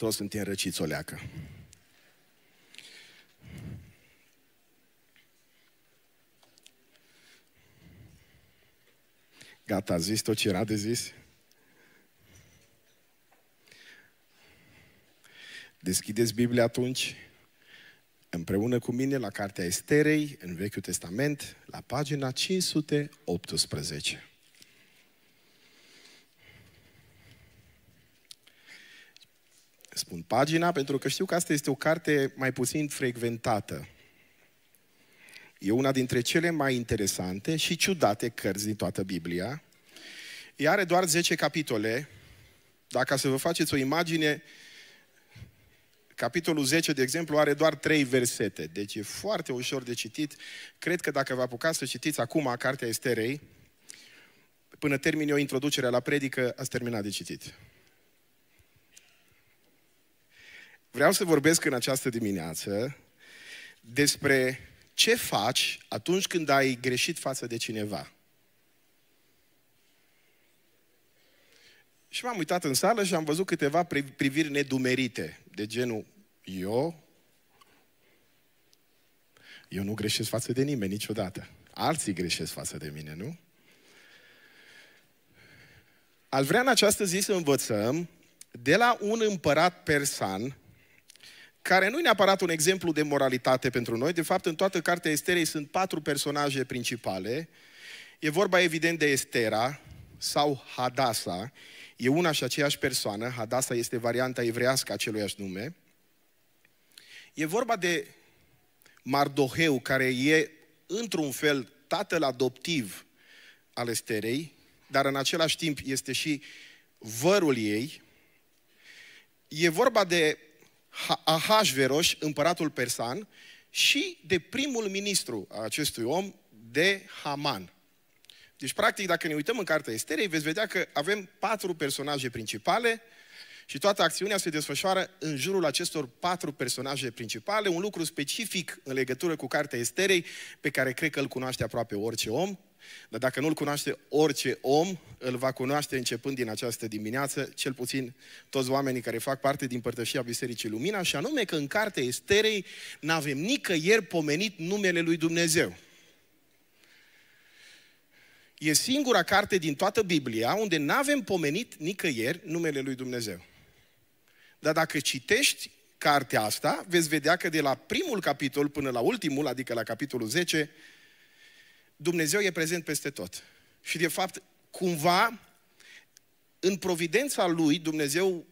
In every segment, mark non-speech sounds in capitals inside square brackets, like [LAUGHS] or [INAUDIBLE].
Toți suntem răciți o leacă. Gata, a zis tot ce era de zis? Deschideți Biblia atunci, împreună cu mine, la Cartea Esterei, în Vechiul Testament, la pagina 518. spun pagina, pentru că știu că asta este o carte mai puțin frecventată. E una dintre cele mai interesante și ciudate cărți din toată Biblia. Ea are doar 10 capitole. Dacă să vă faceți o imagine, capitolul 10, de exemplu, are doar 3 versete. Deci e foarte ușor de citit. Cred că dacă vă apucați să citiți acum Cartea Esterei, până termin o introducere la predică, ați terminat de citit. Vreau să vorbesc în această dimineață despre ce faci atunci când ai greșit față de cineva. Și m-am uitat în sală și am văzut câteva priviri nedumerite, de genul, eu? Eu nu greșesc față de nimeni niciodată. Alții greșesc față de mine, nu? Al vrea în această zi să învățăm de la un împărat persan care nu e neapărat un exemplu de moralitate pentru noi. De fapt, în toată cartea Esterei sunt patru personaje principale. E vorba evident de Estera sau Hadasa. E una și aceeași persoană. Hadasa este varianta evrească a aceluiași nume. E vorba de Mardoheu, care e, într-un fel, tatăl adoptiv al Esterei, dar în același timp este și vărul ei. E vorba de Ahasveros, împăratul persan, și de primul ministru a acestui om, de Haman. Deci, practic, dacă ne uităm în cartea Esterei, veți vedea că avem patru personaje principale și toată acțiunea se desfășoară în jurul acestor patru personaje principale. Un lucru specific în legătură cu cartea Esterei, pe care cred că îl cunoaște aproape orice om, dar dacă nu-L cunoaște orice om, îl va cunoaște începând din această dimineață, cel puțin toți oamenii care fac parte din părtășia Bisericii Lumina, și anume că în cartea Esterei n-avem nicăieri pomenit numele lui Dumnezeu. E singura carte din toată Biblia unde n-avem pomenit nicăieri numele lui Dumnezeu. Dar dacă citești cartea asta, veți vedea că de la primul capitol până la ultimul, adică la capitolul 10, Dumnezeu e prezent peste tot. Și de fapt, cumva, în providența lui, Dumnezeu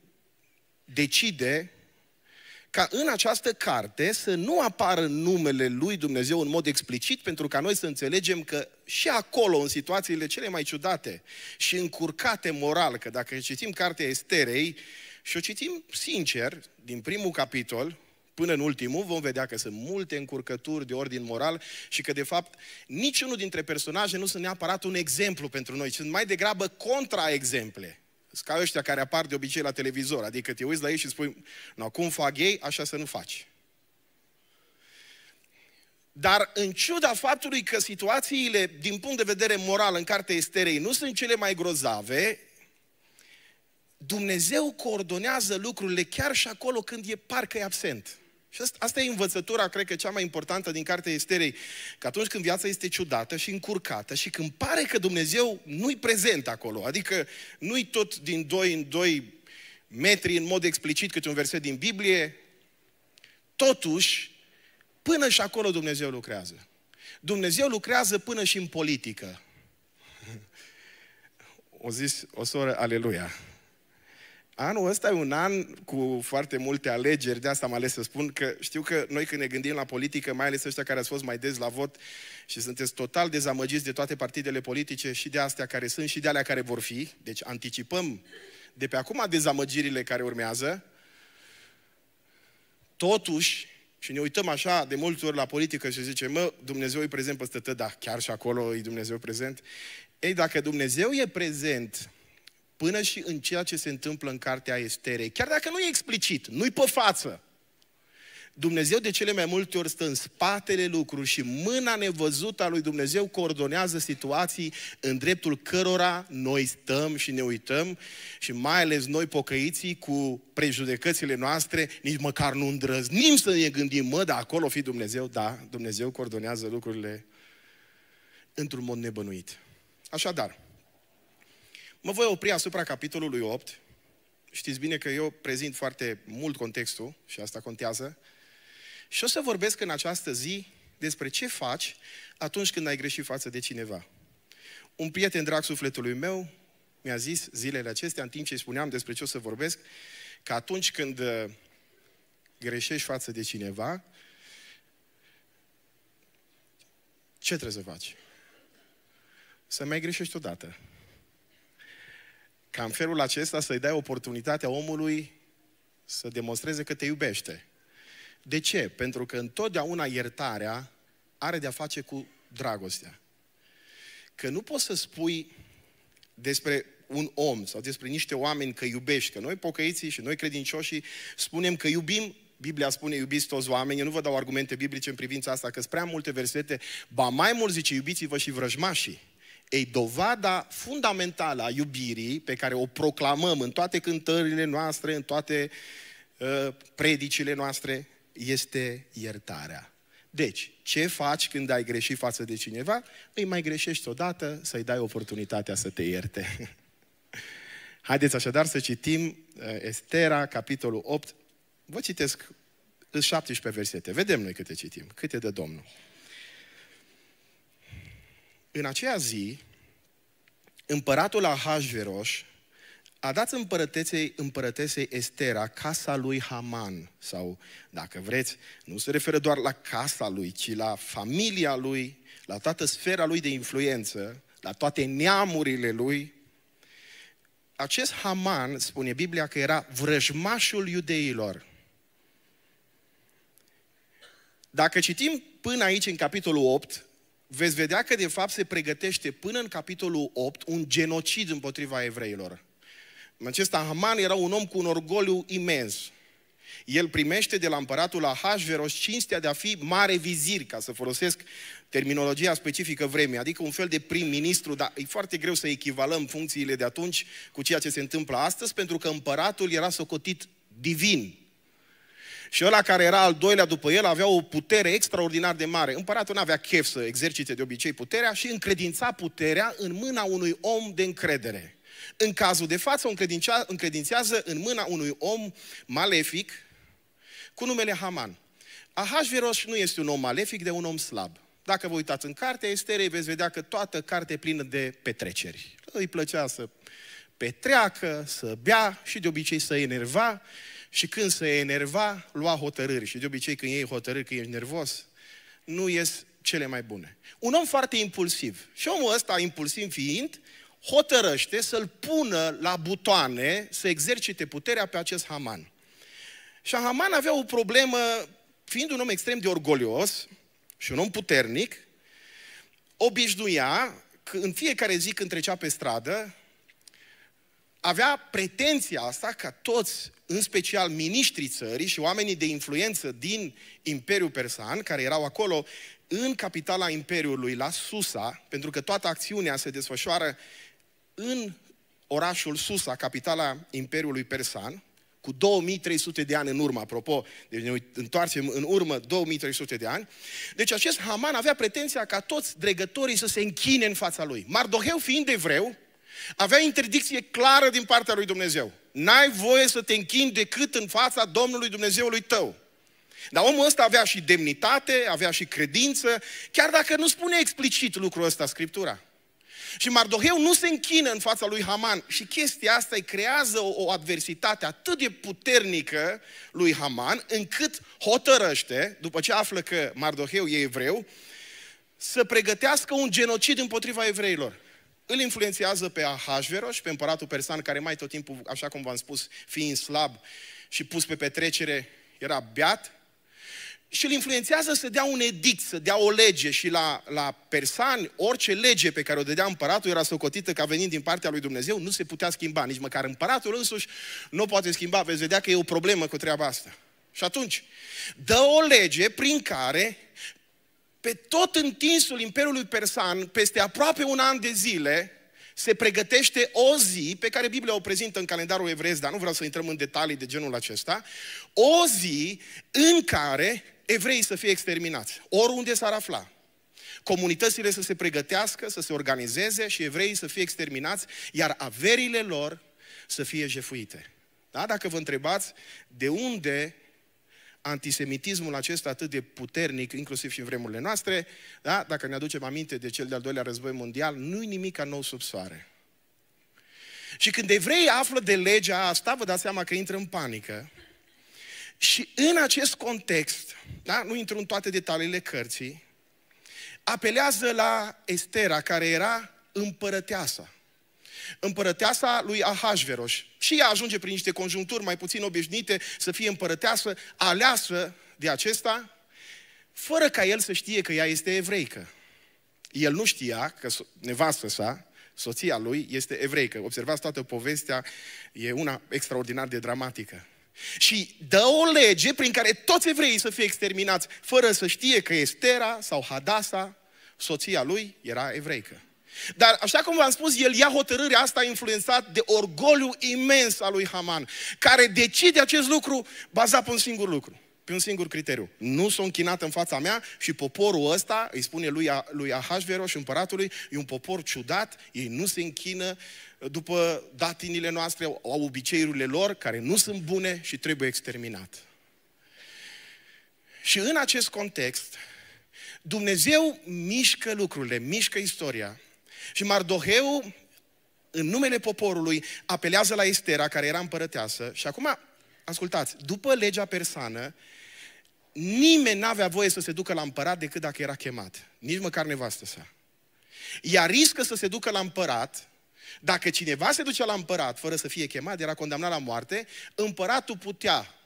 decide ca în această carte să nu apară numele lui Dumnezeu în mod explicit, pentru ca noi să înțelegem că și acolo, în situațiile cele mai ciudate și încurcate moral, că dacă citim cartea Esterei, și o citim sincer, din primul capitol, până în ultimul, vom vedea că sunt multe încurcături de ordin moral și că, de fapt, niciunul dintre personaje nu sunt neapărat un exemplu pentru noi, sunt mai degrabă contraexemple. ca ăștia care apar de obicei la televizor, adică te uiți la ei și spui, nu, cum fac ei, așa să nu faci. Dar în ciuda faptului că situațiile, din punct de vedere moral, în cartea Esterei nu sunt cele mai grozave, Dumnezeu coordonează lucrurile chiar și acolo când e parcă e absent. Și asta e învățătura, cred că cea mai importantă din cartea Esterei, că atunci când viața este ciudată și încurcată și când pare că Dumnezeu nu-i prezent acolo, adică nu-i tot din doi în doi metri în mod explicit câte un verset din Biblie, totuși, până și acolo Dumnezeu lucrează. Dumnezeu lucrează până și în politică. [LAUGHS] O zis o soră, aleluia. Anul ăsta e un an cu foarte multe alegeri, de asta am ales să spun că știu că noi când ne gândim la politică, mai ales ăștia care ați fost mai des la vot și sunteți total dezamăgiți de toate partidele politice și de astea care sunt și de alea care vor fi, deci anticipăm de pe acum dezamăgirile care urmează, totuși, și ne uităm așa de multe ori la politică și zicem, mă, Dumnezeu e prezent peste stătă, da, chiar și acolo e Dumnezeu prezent. Ei, dacă Dumnezeu e prezent până și în ceea ce se întâmplă în cartea Esterei. Chiar dacă nu e explicit, nu-i pe față, Dumnezeu de cele mai multe ori stă în spatele lucrurilor și mâna nevăzută a lui Dumnezeu coordonează situații în dreptul cărora noi stăm și ne uităm și mai ales noi pocăiții cu prejudecățile noastre, nici măcar nu îndrăznim să ne gândim, mă, da, acolo fi Dumnezeu, da, Dumnezeu coordonează lucrurile într-un mod nebănuit. Așadar, Mă voi opri asupra capitolului 8. Știți bine că eu prezint foarte mult contextul și asta contează. Și o să vorbesc în această zi despre ce faci atunci când ai greșit față de cineva. Un prieten drag sufletului meu mi-a zis zilele acestea, în timp ce îi spuneam despre ce o să vorbesc, că atunci când uh, greșești față de cineva, ce trebuie să faci? Să mai greșești odată. Ca în felul acesta să-i dai oportunitatea omului să demonstreze că te iubește. De ce? Pentru că întotdeauna iertarea are de-a face cu dragostea. Că nu poți să spui despre un om sau despre niște oameni că iubești, că noi pocăiții și noi credincioșii spunem că iubim Biblia spune iubiți toți oamenii, nu vă dau argumente biblice în privința asta, că sunt prea multe versete, ba mai mult zice iubiți-vă și vrăjmașii. Ei, dovada fundamentală a iubirii, pe care o proclamăm în toate cântările noastre, în toate uh, predicile noastre, este iertarea. Deci, ce faci când ai greșit față de cineva? Îi mai greșești odată să-i dai oportunitatea să te ierte. [LAUGHS] Haideți așadar să citim ă, Estera, capitolul 8. Vă citesc 17 versete. Vedem noi câte citim, câte de Domnul. În aceea zi, împăratul Ahasveros a dat împărăteței, împărătesei Estera casa lui Haman, sau, dacă vreți, nu se referă doar la casa lui, ci la familia lui, la toată sfera lui de influență, la toate neamurile lui. Acest Haman, spune Biblia, că era vrăjmașul iudeilor. Dacă citim până aici, în capitolul 8, veți vedea că de fapt se pregătește până în capitolul 8 un genocid împotriva evreilor. Acesta Haman era un om cu un orgoliu imens. El primește de la împăratul Ahasveros cinstea de a fi mare vizir, ca să folosesc terminologia specifică vremii, adică un fel de prim-ministru, dar e foarte greu să echivalăm funcțiile de atunci cu ceea ce se întâmplă astăzi, pentru că împăratul era socotit divin, și ăla care era al doilea după el avea o putere extraordinar de mare. Împăratul nu avea chef să exercite de obicei puterea și încredința puterea în mâna unui om de încredere. În cazul de față o încredințează în mâna unui om malefic cu numele Haman. Ahasveros nu este un om malefic, de un om slab. Dacă vă uitați în cartea Esterei, veți vedea că toată cartea e plină de petreceri. Îi plăcea să petreacă, să bea și de obicei să enerva și când se enerva, lua hotărâri. Și de obicei când iei hotărâri, când ești nervos, nu ies cele mai bune. Un om foarte impulsiv. Și omul ăsta, impulsiv fiind, hotărăște să-l pună la butoane, să exercite puterea pe acest Haman. Și Haman avea o problemă, fiind un om extrem de orgolios și un om puternic, obișnuia, că în fiecare zi când trecea pe stradă, avea pretenția asta ca toți, în special miniștrii țării și oamenii de influență din Imperiul Persan, care erau acolo în capitala Imperiului, la Susa, pentru că toată acțiunea se desfășoară în orașul Susa, capitala Imperiului Persan, cu 2300 de ani în urmă, apropo, deci ne întoarcem în urmă 2300 de ani. Deci acest Haman avea pretenția ca toți dregătorii să se închine în fața lui. Mardoheu fiind evreu, avea interdicție clară din partea lui Dumnezeu. N-ai voie să te închini decât în fața Domnului Dumnezeului tău. Dar omul ăsta avea și demnitate, avea și credință, chiar dacă nu spune explicit lucrul ăsta Scriptura. Și Mardoheu nu se închină în fața lui Haman și chestia asta îi creează o, o adversitate atât de puternică lui Haman, încât hotărăște, după ce află că Mardoheu e evreu, să pregătească un genocid împotriva evreilor îl influențează pe Ahasveros, pe împăratul persan, care mai tot timpul, așa cum v-am spus, fiind slab și pus pe petrecere, era beat, și îl influențează să dea un edict, să dea o lege și la, la persani, orice lege pe care o dădea împăratul era socotită ca venind din partea lui Dumnezeu, nu se putea schimba, nici măcar împăratul însuși nu poate schimba, veți vedea că e o problemă cu treaba asta. Și atunci, dă o lege prin care pe tot întinsul Imperiului Persan, peste aproape un an de zile, se pregătește o zi pe care Biblia o prezintă în calendarul evreiesc, dar nu vreau să intrăm în detalii de genul acesta, o zi în care evreii să fie exterminați, oriunde s-ar afla. Comunitățile să se pregătească, să se organizeze și evreii să fie exterminați, iar averile lor să fie jefuite. Da? Dacă vă întrebați de unde antisemitismul acesta atât de puternic, inclusiv și în vremurile noastre, da? dacă ne aducem aminte de cel de-al doilea război mondial, nu-i nimic nou sub soare. Și când evrei află de legea asta, vă dați seama că intră în panică. Și în acest context, da? nu intru în toate detaliile cărții, apelează la Estera, care era împărăteasa împărăteasa lui Ahasveros. Și ea ajunge prin niște conjuncturi mai puțin obișnuite să fie împărăteasă, aleasă de acesta, fără ca el să știe că ea este evreică. El nu știa că nevastă sa, soția lui, este evreică. Observați toată povestea, e una extraordinar de dramatică. Și dă o lege prin care toți evreii să fie exterminați, fără să știe că Estera sau Hadasa, soția lui, era evreică. Dar, așa cum v-am spus, el ia hotărârea asta influențat de orgoliu imens al lui Haman, care decide acest lucru bazat pe un singur lucru, pe un singur criteriu. Nu s-a închinat în fața mea și poporul ăsta, îi spune lui, lui și împăratului, e un popor ciudat, ei nu se închină uh, după datinile noastre, au obiceiurile lor, care nu sunt bune și trebuie exterminat. Și în acest context, Dumnezeu mișcă lucrurile, mișcă istoria și Mardoheu, în numele poporului, apelează la Estera, care era împărăteasă. Și acum, ascultați, după legea persană, nimeni n-avea voie să se ducă la împărat decât dacă era chemat. Nici măcar nevastă sa. Ea riscă să se ducă la împărat, dacă cineva se ducea la împărat fără să fie chemat, era condamnat la moarte, împăratul putea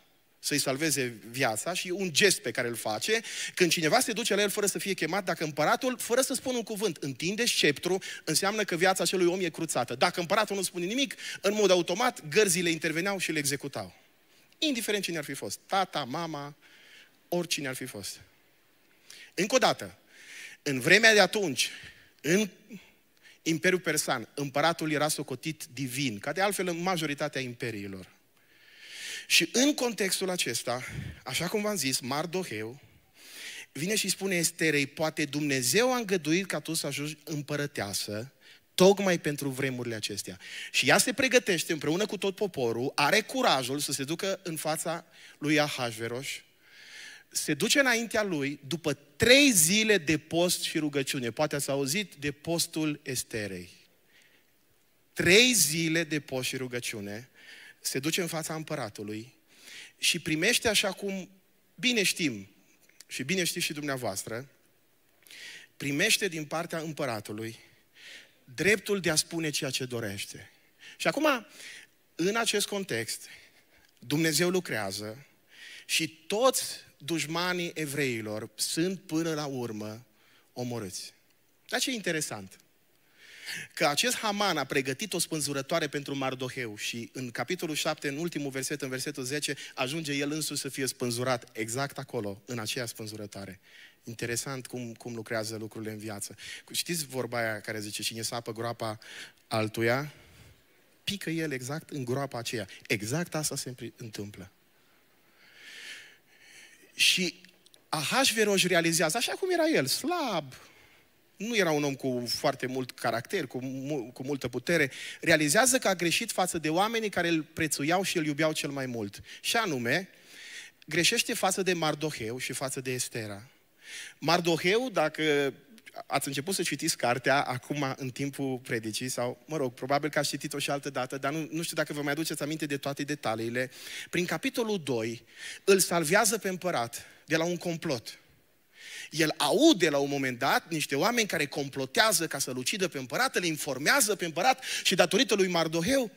să-i salveze viața și un gest pe care îl face, când cineva se duce la el fără să fie chemat, dacă împăratul, fără să spună un cuvânt, întinde sceptru, înseamnă că viața acelui om e cruțată. Dacă împăratul nu spune nimic, în mod automat, gărzile interveneau și le executau. Indiferent cine ar fi fost, tata, mama, oricine ar fi fost. Încă o dată, în vremea de atunci, în Imperiul Persan, împăratul era socotit divin, ca de altfel în majoritatea imperiilor. Și în contextul acesta, așa cum v-am zis, Mardoheu vine și spune Esterei, poate Dumnezeu a îngăduit ca tu să ajungi împărăteasă, tocmai pentru vremurile acestea. Și ea se pregătește împreună cu tot poporul, are curajul să se ducă în fața lui Ahasveros, se duce înaintea lui după trei zile de post și rugăciune. Poate ați auzit de postul Esterei. Trei zile de post și rugăciune se duce în fața împăratului și primește așa cum bine știm și bine știți și dumneavoastră, primește din partea împăratului dreptul de a spune ceea ce dorește. Și acum, în acest context, Dumnezeu lucrează și toți dușmanii evreilor sunt până la urmă omorâți. Dar ce e interesant? că acest Haman a pregătit o spânzurătoare pentru Mardoheu și în capitolul 7, în ultimul verset, în versetul 10, ajunge el însuși să fie spânzurat exact acolo, în aceea spânzurătoare. Interesant cum, cum lucrează lucrurile în viață. Știți vorba aia care zice, cine sapă groapa altuia, pică el exact în groapa aceea. Exact asta se întâmplă. Și Ahasverosh realizează, așa cum era el, slab, nu era un om cu foarte mult caracter, cu, cu multă putere, realizează că a greșit față de oamenii care îl prețuiau și îl iubeau cel mai mult. Și anume, greșește față de Mardoheu și față de Estera. Mardoheu, dacă ați început să citiți cartea acum în timpul predicii sau, mă rog, probabil că ați citit-o și altă dată, dar nu, nu știu dacă vă mai aduceți aminte de toate detaliile. Prin capitolul 2 îl salvează pe împărat de la un complot. El aude la un moment dat niște oameni care complotează ca să-l ucidă pe împărat, îl informează pe împărat și datorită lui Mardoheu,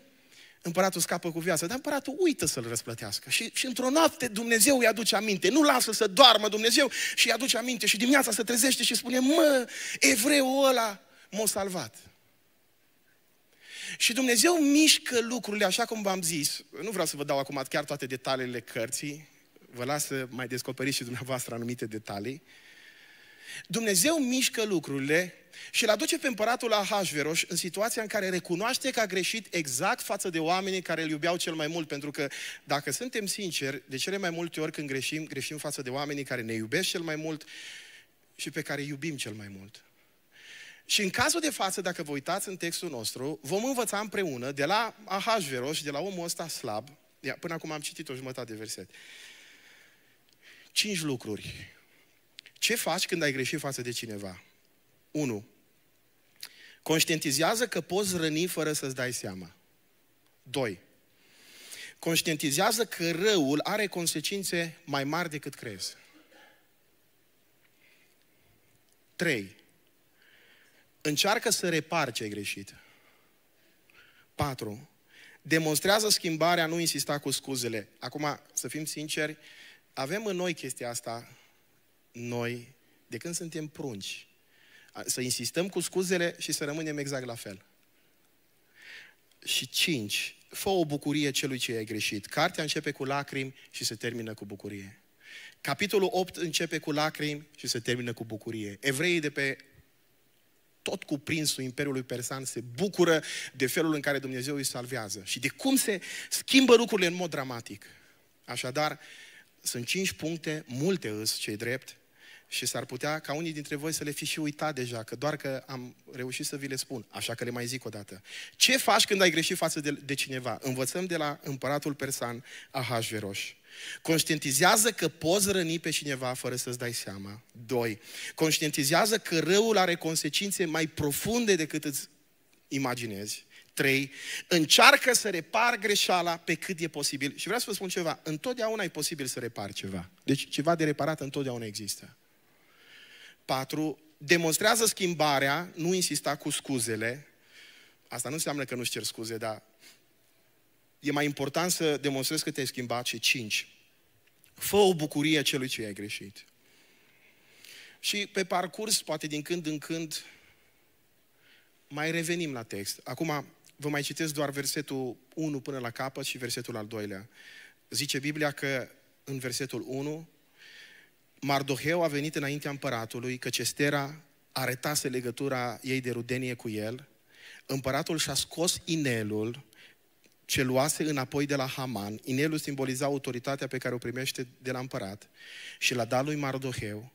împăratul scapă cu viața. Dar împăratul uită să-l răsplătească. Și, și într-o noapte Dumnezeu îi aduce aminte. Nu lasă să doarmă Dumnezeu și îi aduce aminte. Și dimineața se trezește și spune, mă, evreul ăla m-a salvat. Și Dumnezeu mișcă lucrurile așa cum v-am zis. Nu vreau să vă dau acum chiar toate detaliile cărții, vă las să mai descoperiți și dumneavoastră anumite detalii. Dumnezeu mișcă lucrurile și îl aduce pe împăratul Ahasveros în situația în care recunoaște că a greșit exact față de oamenii care îl iubeau cel mai mult, pentru că, dacă suntem sinceri, de cele mai multe ori când greșim, greșim față de oamenii care ne iubesc cel mai mult și pe care iubim cel mai mult. Și în cazul de față, dacă vă uitați în textul nostru, vom învăța împreună de la Ahasveros, de la omul ăsta slab, până acum am citit o jumătate de verset, Cinci lucruri. Ce faci când ai greșit față de cineva? 1. Conștientizează că poți răni fără să-ți dai seama. 2. Conștientizează că răul are consecințe mai mari decât crezi. 3. Încearcă să repar ce ai greșit. 4. Demonstrează schimbarea, nu insista cu scuzele. Acum, să fim sinceri, avem în noi chestia asta, noi, de când suntem prunci. Să insistăm cu scuzele și să rămânem exact la fel. Și cinci, fă o bucurie celui ce ai greșit. Cartea începe cu lacrimi și se termină cu bucurie. Capitolul 8 începe cu lacrimi și se termină cu bucurie. Evreii de pe tot cuprinsul Imperiului Persan se bucură de felul în care Dumnezeu îi salvează și de cum se schimbă lucrurile în mod dramatic. Așadar, sunt cinci puncte, multe îs, cei drept, și s-ar putea ca unii dintre voi să le fi și uitat deja, că doar că am reușit să vi le spun, așa că le mai zic o dată. Ce faci când ai greșit față de, de cineva? Învățăm de la împăratul persan Ahasveros. Conștientizează că poți răni pe cineva fără să-ți dai seama. 2. Conștientizează că răul are consecințe mai profunde decât îți imaginezi. 3, încearcă să repar greșeala pe cât e posibil. Și vreau să vă spun ceva, întotdeauna e posibil să repar ceva. Deci ceva de reparat întotdeauna există. 4. Demonstrează schimbarea, nu insista cu scuzele. Asta nu înseamnă că nu-ți cer scuze, dar e mai important să demonstrezi că te-ai schimbat și 5. Fă o bucurie celui ce ai greșit. Și pe parcurs, poate din când în când, mai revenim la text. Acum, Vă mai citesc doar versetul 1 până la capăt și versetul al doilea. Zice Biblia că în versetul 1, Mardoheu a venit înaintea împăratului, că Cestera arătase legătura ei de rudenie cu el, împăratul și-a scos inelul ce luase înapoi de la Haman, inelul simboliza autoritatea pe care o primește de la împărat, și l-a dat lui Mardoheu.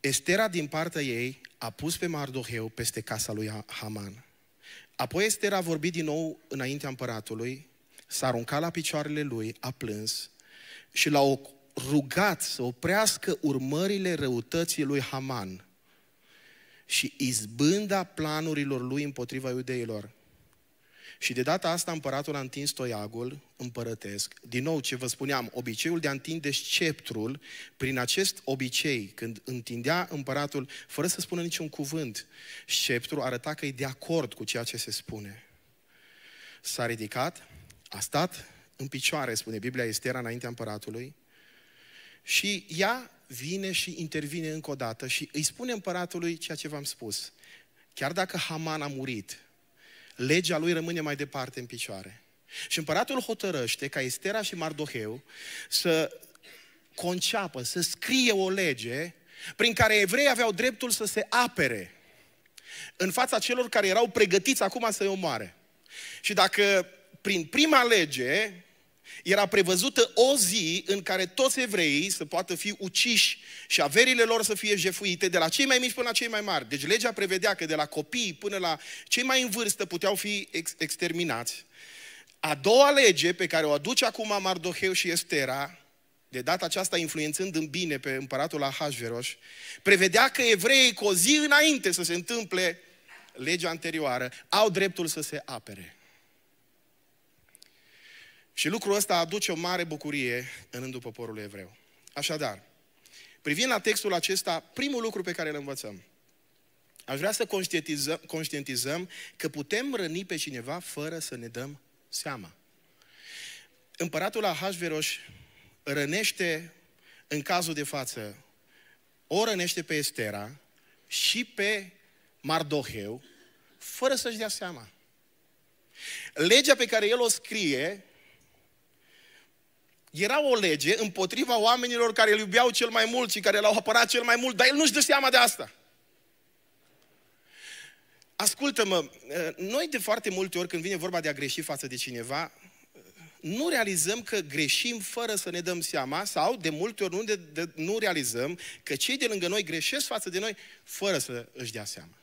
Estera din partea ei a pus pe Mardoheu peste casa lui Haman. Apoi Ester a vorbit din nou înaintea împăratului, s-a aruncat la picioarele lui, a plâns și l-a rugat să oprească urmările răutății lui Haman și izbânda planurilor lui împotriva iudeilor. Și de data asta împăratul a întins toiagul împărătesc. Din nou, ce vă spuneam, obiceiul de a întinde sceptrul, prin acest obicei, când întindea împăratul, fără să spună niciun cuvânt, sceptrul arăta că e de acord cu ceea ce se spune. S-a ridicat, a stat în picioare, spune Biblia Estera, înaintea împăratului, și ea vine și intervine încă o dată și îi spune împăratului ceea ce v-am spus. Chiar dacă Haman a murit, legea lui rămâne mai departe în picioare. Și împăratul hotărăște ca Estera și Mardoheu să conceapă, să scrie o lege prin care evreii aveau dreptul să se apere în fața celor care erau pregătiți acum să-i omoare. Și dacă prin prima lege era prevăzută o zi în care toți evreii să poată fi uciși și averile lor să fie jefuite, de la cei mai mici până la cei mai mari. Deci legea prevedea că de la copii până la cei mai în vârstă puteau fi ex- exterminați. A doua lege pe care o aduce acum Mardoheu și Estera, de data aceasta influențând în bine pe împăratul Ahasveros, prevedea că evreii cu o zi înainte să se întâmple legea anterioară, au dreptul să se apere. Și lucrul ăsta aduce o mare bucurie în rândul poporului evreu. Așadar, privind la textul acesta, primul lucru pe care îl învățăm, aș vrea să conștientizăm, conștientizăm că putem răni pe cineva fără să ne dăm seama. Împăratul Ahasveros rănește în cazul de față, o rănește pe Estera și pe Mardoheu, fără să-și dea seama. Legea pe care el o scrie era o lege împotriva oamenilor care îl iubeau cel mai mult și care l-au apărat cel mai mult, dar el nu-și dă seama de asta. Ascultă-mă, noi de foarte multe ori când vine vorba de a greși față de cineva, nu realizăm că greșim fără să ne dăm seama sau de multe ori nu, de, de, nu realizăm că cei de lângă noi greșesc față de noi fără să își dea seama.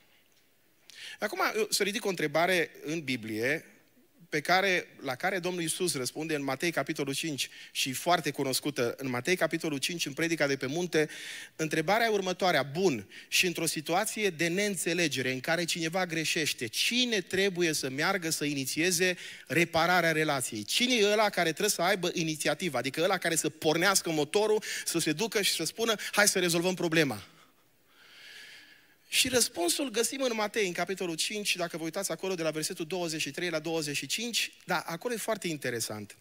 Acum, eu să ridic o întrebare în Biblie, pe care, la care Domnul Iisus răspunde în Matei capitolul 5 și foarte cunoscută în Matei capitolul 5 în predica de pe munte, întrebarea următoarea, bun, și într-o situație de neînțelegere în care cineva greșește, cine trebuie să meargă să inițieze repararea relației? Cine e ăla care trebuie să aibă inițiativa? Adică ăla care să pornească motorul, să se ducă și să spună, hai să rezolvăm problema. Și răspunsul găsim în Matei, în capitolul 5, dacă vă uitați acolo, de la versetul 23 la 25, da, acolo e foarte interesant.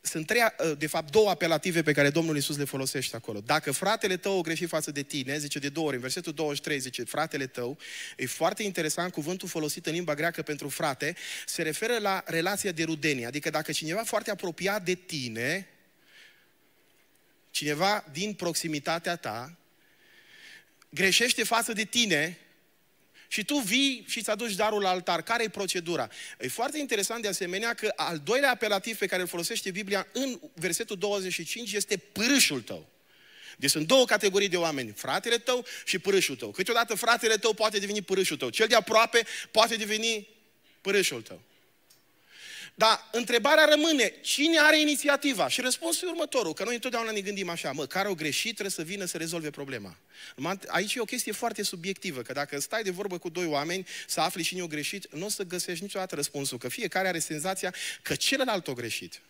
Sunt trei, ă, de fapt două apelative pe care Domnul Isus le folosește acolo. Dacă fratele tău o greșit față de tine, zice de două ori, în versetul 23 zice fratele tău, e foarte interesant cuvântul folosit în limba greacă pentru frate, se referă la relația de rudenie, adică dacă cineva foarte apropiat de tine, cineva din proximitatea ta, greșește față de tine și tu vii și îți aduci darul la altar. Care e procedura? E foarte interesant de asemenea că al doilea apelativ pe care îl folosește Biblia în versetul 25 este pârâșul tău. Deci sunt două categorii de oameni, fratele tău și pârâșul tău. Câteodată fratele tău poate deveni pârâșul tău, cel de aproape poate deveni pârâșul tău. Dar întrebarea rămâne, cine are inițiativa? Și răspunsul e următorul, că noi întotdeauna ne gândim așa, mă, care o greșit trebuie să vină să rezolve problema. Aici e o chestie foarte subiectivă, că dacă stai de vorbă cu doi oameni să afli cine o greșit, nu o să găsești niciodată răspunsul, că fiecare are senzația că celălalt o greșit.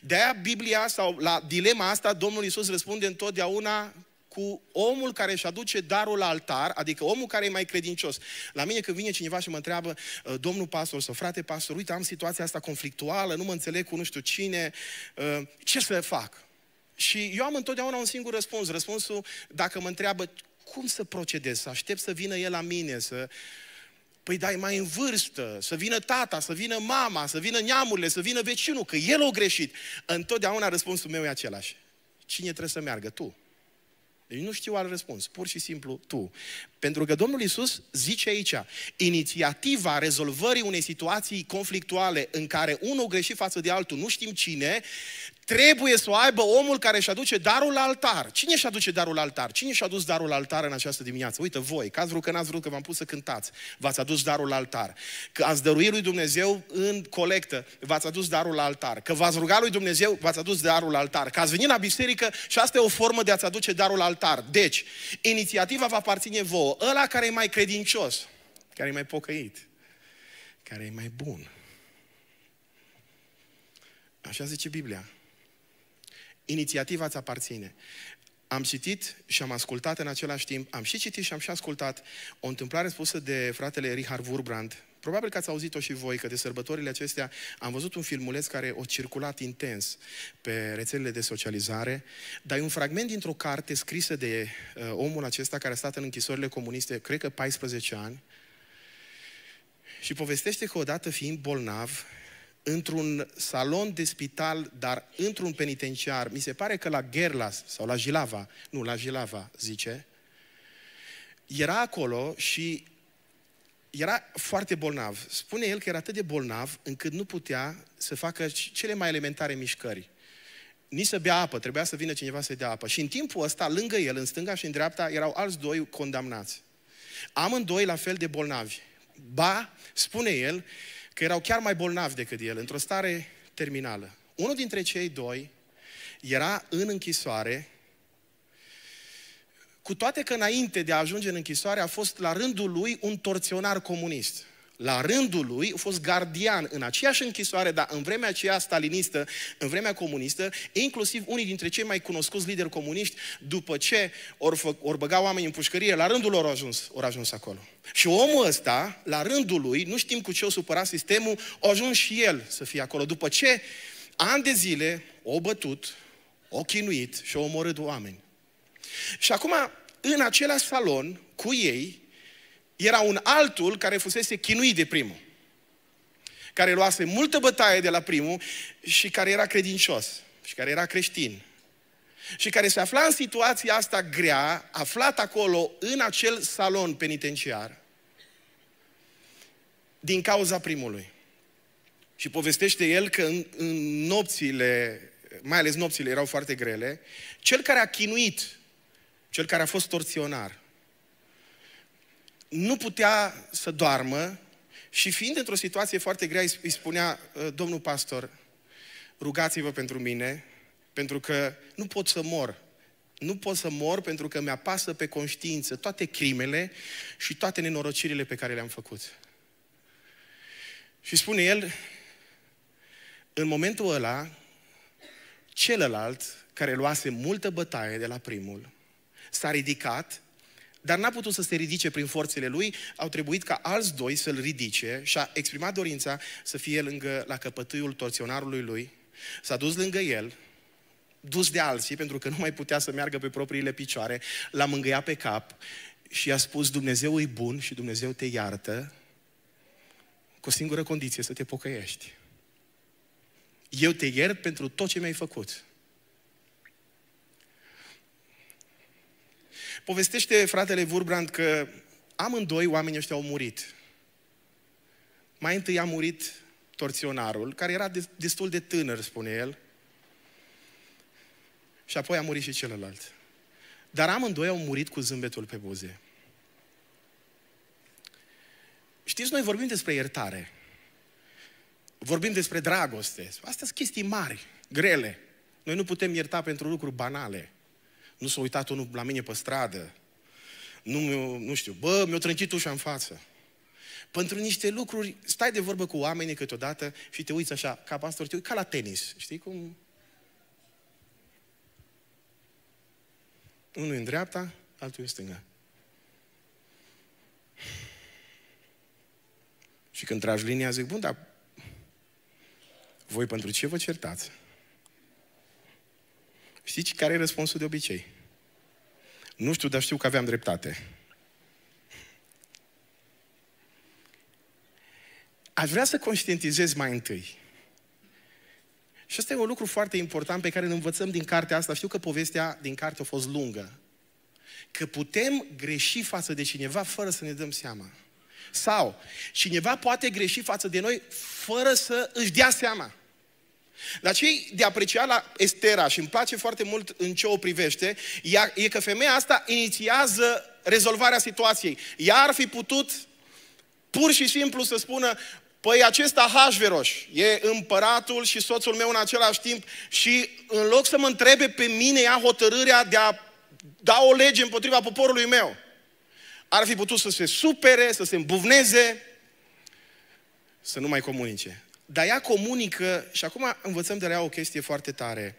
De-aia Biblia sau la dilema asta Domnul Iisus răspunde întotdeauna cu omul care își aduce darul la altar, adică omul care e mai credincios. La mine când vine cineva și mă întreabă, ă, domnul pastor sau frate pastor, uite, am situația asta conflictuală, nu mă înțeleg cu nu știu cine, ă, ce să fac? Și eu am întotdeauna un singur răspuns. Răspunsul, dacă mă întreabă cum să procedez, să aștept să vină el la mine, să... Păi dai mai în vârstă, să vină tata, să vină mama, să vină neamurile, să vină vecinul, că el o greșit. Întotdeauna răspunsul meu e același. Cine trebuie să meargă? Tu. Deci nu știu al răspuns, pur și simplu tu. Pentru că Domnul Isus zice aici, inițiativa rezolvării unei situații conflictuale în care unul greșit față de altul, nu știm cine, trebuie să o aibă omul care își aduce darul la altar. Cine își aduce darul la altar? Cine și-a adus darul la altar în această dimineață? Uite, voi, că ați vrut că n-ați vrut că v-am pus să cântați, v-ați adus darul la altar. Că ați dăruit lui Dumnezeu în colectă, v-ați adus darul la altar. Că v-ați rugat lui Dumnezeu, v-ați adus darul la altar. Că ați venit la biserică și asta e o formă de a-ți aduce darul la altar. Deci, inițiativa va aparține vouă. Ăla care e mai credincios, care e mai pocăit, care e mai bun. Așa zice Biblia. Inițiativa ți aparține. Am citit și am ascultat în același timp, am și citit și am și ascultat o întâmplare spusă de fratele Richard Wurbrand, Probabil că ați auzit-o și voi, că de sărbătorile acestea am văzut un filmuleț care o circulat intens pe rețelele de socializare, dar e un fragment dintr-o carte scrisă de uh, omul acesta care a stat în închisorile comuniste, cred că 14 ani, și povestește că odată fiind bolnav, într-un salon de spital, dar într-un penitenciar. Mi se pare că la Gerlas sau la Jilava, nu, la Jilava, zice, era acolo și era foarte bolnav. Spune el că era atât de bolnav încât nu putea să facă cele mai elementare mișcări. Nici să bea apă, trebuia să vină cineva să-i dea apă. Și în timpul ăsta, lângă el, în stânga și în dreapta, erau alți doi condamnați. Amândoi la fel de bolnavi. Ba, spune el, că erau chiar mai bolnavi decât el, într-o stare terminală. Unul dintre cei doi era în închisoare, cu toate că înainte de a ajunge în închisoare a fost la rândul lui un torționar comunist la rândul lui, a fost gardian în aceeași închisoare, dar în vremea aceea stalinistă, în vremea comunistă, inclusiv unii dintre cei mai cunoscuți lideri comuniști, după ce ori, fă, băga oameni în pușcărie, la rândul lor au ajuns, or ajuns acolo. Și omul ăsta, la rândul lui, nu știm cu ce o supăra sistemul, a ajuns și el să fie acolo. După ce ani de zile o bătut, o chinuit și o omorât oameni. Și acum, în același salon, cu ei, era un altul care fusese chinuit de primul, care luase multă bătaie de la primul și care era credincios și care era creștin și care se afla în situația asta grea, aflat acolo în acel salon penitenciar, din cauza primului. Și povestește el că în, în nopțile, mai ales nopțile erau foarte grele, cel care a chinuit, cel care a fost torționar, nu putea să doarmă și fiind într-o situație foarte grea, îi spunea, ă, domnul pastor, rugați-vă pentru mine, pentru că nu pot să mor. Nu pot să mor pentru că mi-apasă pe conștiință toate crimele și toate nenorocirile pe care le-am făcut. Și spune el, în momentul ăla, celălalt, care luase multă bătaie de la primul, s-a ridicat dar n-a putut să se ridice prin forțele lui, au trebuit ca alți doi să-l ridice și a exprimat dorința să fie lângă, la căpătâiul torționarului lui, s-a dus lângă el, dus de alții, pentru că nu mai putea să meargă pe propriile picioare, l-a mângâiat pe cap și i-a spus, Dumnezeu e bun și Dumnezeu te iartă, cu o singură condiție, să te pocăiești. Eu te iert pentru tot ce mi-ai făcut. Povestește fratele Vurbrand că amândoi oamenii ăștia au murit. Mai întâi a murit torționarul, care era destul de tânăr, spune el, și apoi a murit și celălalt. Dar amândoi au murit cu zâmbetul pe buze. Știți, noi vorbim despre iertare. Vorbim despre dragoste. Astea sunt chestii mari, grele. Noi nu putem ierta pentru lucruri banale. Nu s-a uitat unul la mine pe stradă. Nu, nu știu, bă, mi-a trântit ușa în față. Pentru niște lucruri, stai de vorbă cu oamenii câteodată și te uiți așa, ca pastor, te uiți ca la tenis. Știi cum? Unul în dreapta, altul în stânga. Și când tragi linia, zic, bun, dar voi pentru ce vă certați? Știți care e răspunsul de obicei? Nu știu, dar știu că aveam dreptate. Aș vrea să conștientizez mai întâi. Și asta e un lucru foarte important pe care îl învățăm din cartea asta. Știu că povestea din carte a fost lungă. Că putem greși față de cineva fără să ne dăm seama. Sau cineva poate greși față de noi fără să își dea seama. Dar ce de apreciat la Estera și îmi place foarte mult în ce o privește, e că femeia asta inițiază rezolvarea situației. Ea ar fi putut pur și simplu să spună, păi acesta Hașveroș e împăratul și soțul meu în același timp și în loc să mă întrebe pe mine ia hotărârea de a da o lege împotriva poporului meu, ar fi putut să se supere, să se îmbuvneze, să nu mai comunice. Dar ea comunică, și acum învățăm de la ea o chestie foarte tare.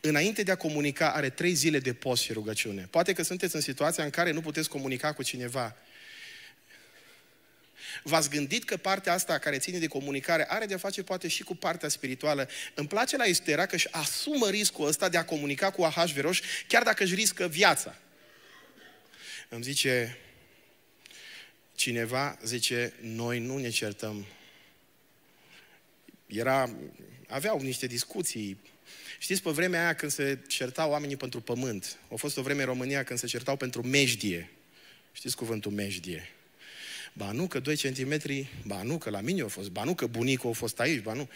Înainte de a comunica, are trei zile de post și rugăciune. Poate că sunteți în situația în care nu puteți comunica cu cineva. V-ați gândit că partea asta care ține de comunicare are de-a face poate și cu partea spirituală. Îmi place la Estera că își asumă riscul ăsta de a comunica cu Veroș, chiar dacă își riscă viața. Îmi zice cineva, zice, noi nu ne certăm era, aveau niște discuții. Știți, pe vremea aia când se certau oamenii pentru pământ, a fost o vreme în România când se certau pentru mejdie. Știți cuvântul mejdie? Ba nu, că 2 cm, ba nu, că la mine a fost, ba nu, că bunicul a fost aici, ba nu.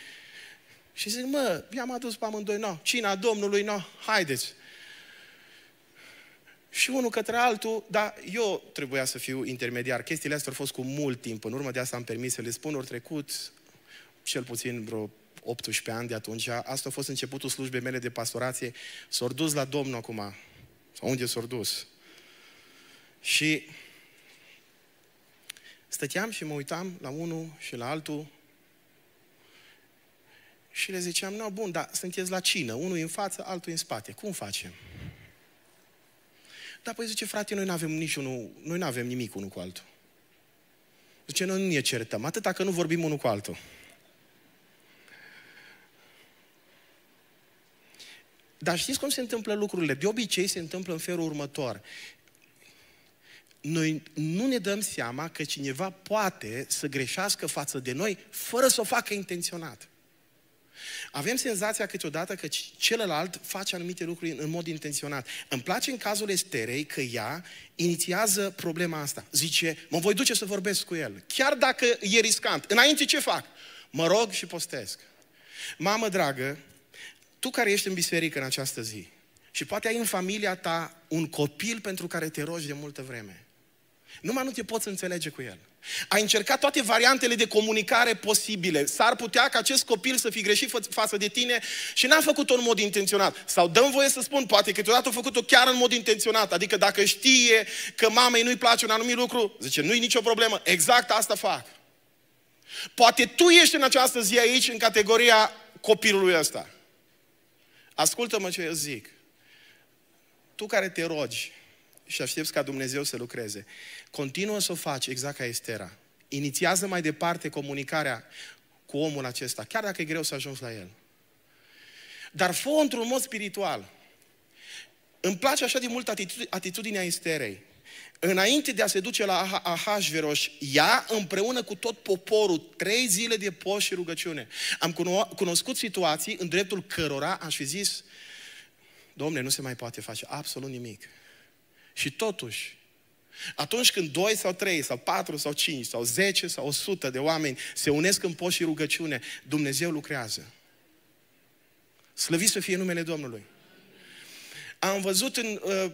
Și zic, mă, i-am adus pe amândoi, no, cina Domnului, no, haideți. Și unul către altul, dar eu trebuia să fiu intermediar. Chestiile astea au fost cu mult timp în urmă, de asta am permis să le spun, ori trecut cel puțin vreo 18 ani de atunci. Asta a fost începutul slujbei mele de pastorație. S-au dus la Domnul acum. Sau unde s-au dus? Și stăteam și mă uitam la unul și la altul și le ziceam, nu, bun, dar sunteți la cină, unul în față, altul în spate. Cum facem? Dar păi zice, frate, noi nu avem niciunul, noi nu avem nimic unul cu altul. Zice, noi nu ne certăm, atâta că nu vorbim unul cu altul. Dar știți cum se întâmplă lucrurile? De obicei se întâmplă în felul următor. Noi nu ne dăm seama că cineva poate să greșească față de noi fără să o facă intenționat. Avem senzația câteodată că celălalt face anumite lucruri în mod intenționat. Îmi place în cazul Esterei că ea inițiază problema asta. Zice, mă voi duce să vorbesc cu el. Chiar dacă e riscant. Înainte ce fac? Mă rog și postesc. Mamă dragă, tu care ești în biserică în această zi și poate ai în familia ta un copil pentru care te rogi de multă vreme, numai nu te poți înțelege cu el. Ai încercat toate variantele de comunicare posibile. S-ar putea ca acest copil să fi greșit față de tine și n-a făcut-o în mod intenționat. Sau dăm voie să spun, poate că câteodată a făcut-o chiar în mod intenționat. Adică dacă știe că mamei nu-i place un anumit lucru, zice, nu-i nicio problemă, exact asta fac. Poate tu ești în această zi aici în categoria copilului ăsta. Ascultă-mă ce eu zic. Tu care te rogi și aștepți ca Dumnezeu să lucreze, continuă să o faci exact ca Estera. Inițiază mai departe comunicarea cu omul acesta, chiar dacă e greu să ajungi la el. Dar fă într-un mod spiritual. Îmi place așa de mult atitudinea Esterei. Înainte de a se duce la Ahasveros, ea împreună cu tot poporul, trei zile de post și rugăciune. Am cunoscut situații în dreptul cărora aș fi zis, domne, nu se mai poate face absolut nimic. Și totuși, atunci când doi sau trei sau patru sau cinci sau zece sau o sută de oameni se unesc în post și rugăciune, Dumnezeu lucrează. Slăviți să fie numele Domnului. Am văzut în uh,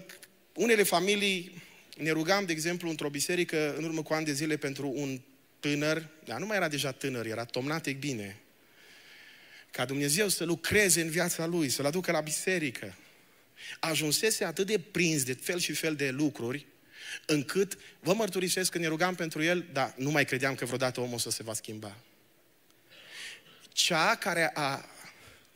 unele familii ne rugam, de exemplu, într-o biserică, în urmă cu ani de zile, pentru un tânăr, dar nu mai era deja tânăr, era tomnatec bine, ca Dumnezeu să lucreze în viața lui, să-l aducă la biserică. Ajunsese atât de prins de fel și fel de lucruri, încât vă mărturisesc că ne rugam pentru el, dar nu mai credeam că vreodată omul să se va schimba. Cea care a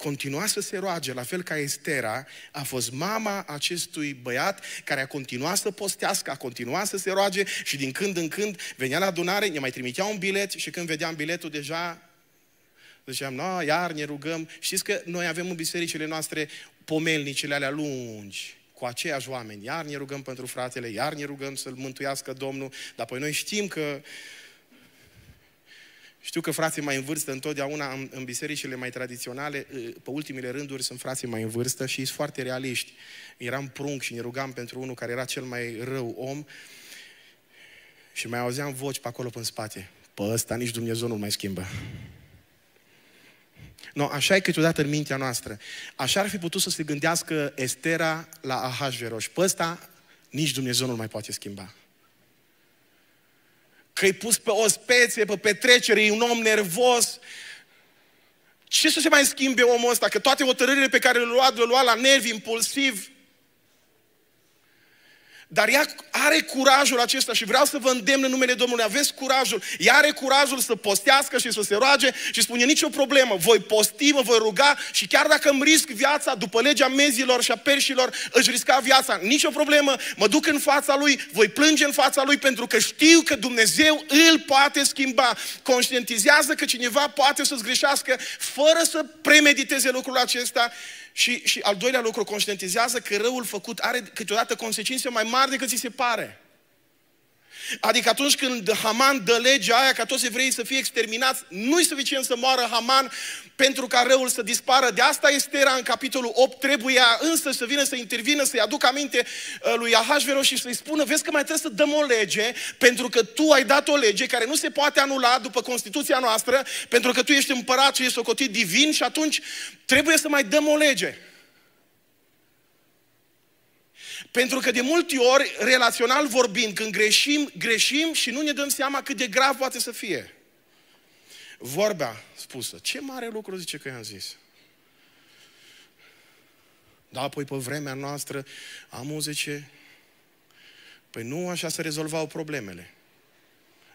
continua să se roage, la fel ca Estera, a fost mama acestui băiat care a continuat să postească, a continuat să se roage și din când în când venea la adunare, ne mai trimitea un bilet și când vedeam biletul deja Ziceam, no, iar ne rugăm. Știți că noi avem în bisericile noastre pomelnicele alea lungi cu aceiași oameni. Iar ne rugăm pentru fratele, iar ne rugăm să-l mântuiască Domnul. Dar păi noi știm că știu că frații mai în vârstă, întotdeauna în, în bisericile mai tradiționale, ă, pe ultimile rânduri sunt frații mai în vârstă și sunt foarte realiști. Eram prunc și ne rugam pentru unul care era cel mai rău om și mai auzeam voci pe acolo, pe în spate. Pe ăsta nici Dumnezeu nu mai schimbă. No, așa e câteodată în mintea noastră. Așa ar fi putut să se gândească Estera la Ahasveros. Pe ăsta nici Dumnezeu nu mai poate schimba că e pus pe o specie, pe petrecere, e un om nervos. Ce să se mai schimbe omul ăsta? Că toate hotărârile pe care le lua, le lua la nervi, impulsiv, dar ea are curajul acesta și vreau să vă îndemn în numele Domnului, aveți curajul. Ea are curajul să postească și să se roage și spune nicio problemă, voi posti, mă voi ruga și chiar dacă îmi risc viața după legea mezilor și a perșilor, își risca viața, nicio problemă, mă duc în fața lui, voi plânge în fața lui pentru că știu că Dumnezeu îl poate schimba. Conștientizează că cineva poate să-ți greșească fără să premediteze lucrul acesta și, și al doilea lucru, conștientizează că răul făcut are câteodată consecințe mai mari decât ți se pare. Adică atunci când Haman dă legea aia ca toți evreii să fie exterminați, nu-i suficient să moară Haman pentru ca răul să dispară. De asta era în capitolul 8 trebuia însă să vină să intervină, să-i aduc aminte uh, lui Ahasvero și să-i spună, vezi că mai trebuie să dăm o lege, pentru că tu ai dat o lege care nu se poate anula după Constituția noastră, pentru că tu ești împărat și ești socotit divin și atunci trebuie să mai dăm o lege. Pentru că de multe ori, relațional vorbind, când greșim, greșim și nu ne dăm seama cât de grav poate să fie. Vorbea spusă, ce mare lucru zice că i-am zis. Da, apoi pe vremea noastră am zice, păi nu așa se rezolvau problemele.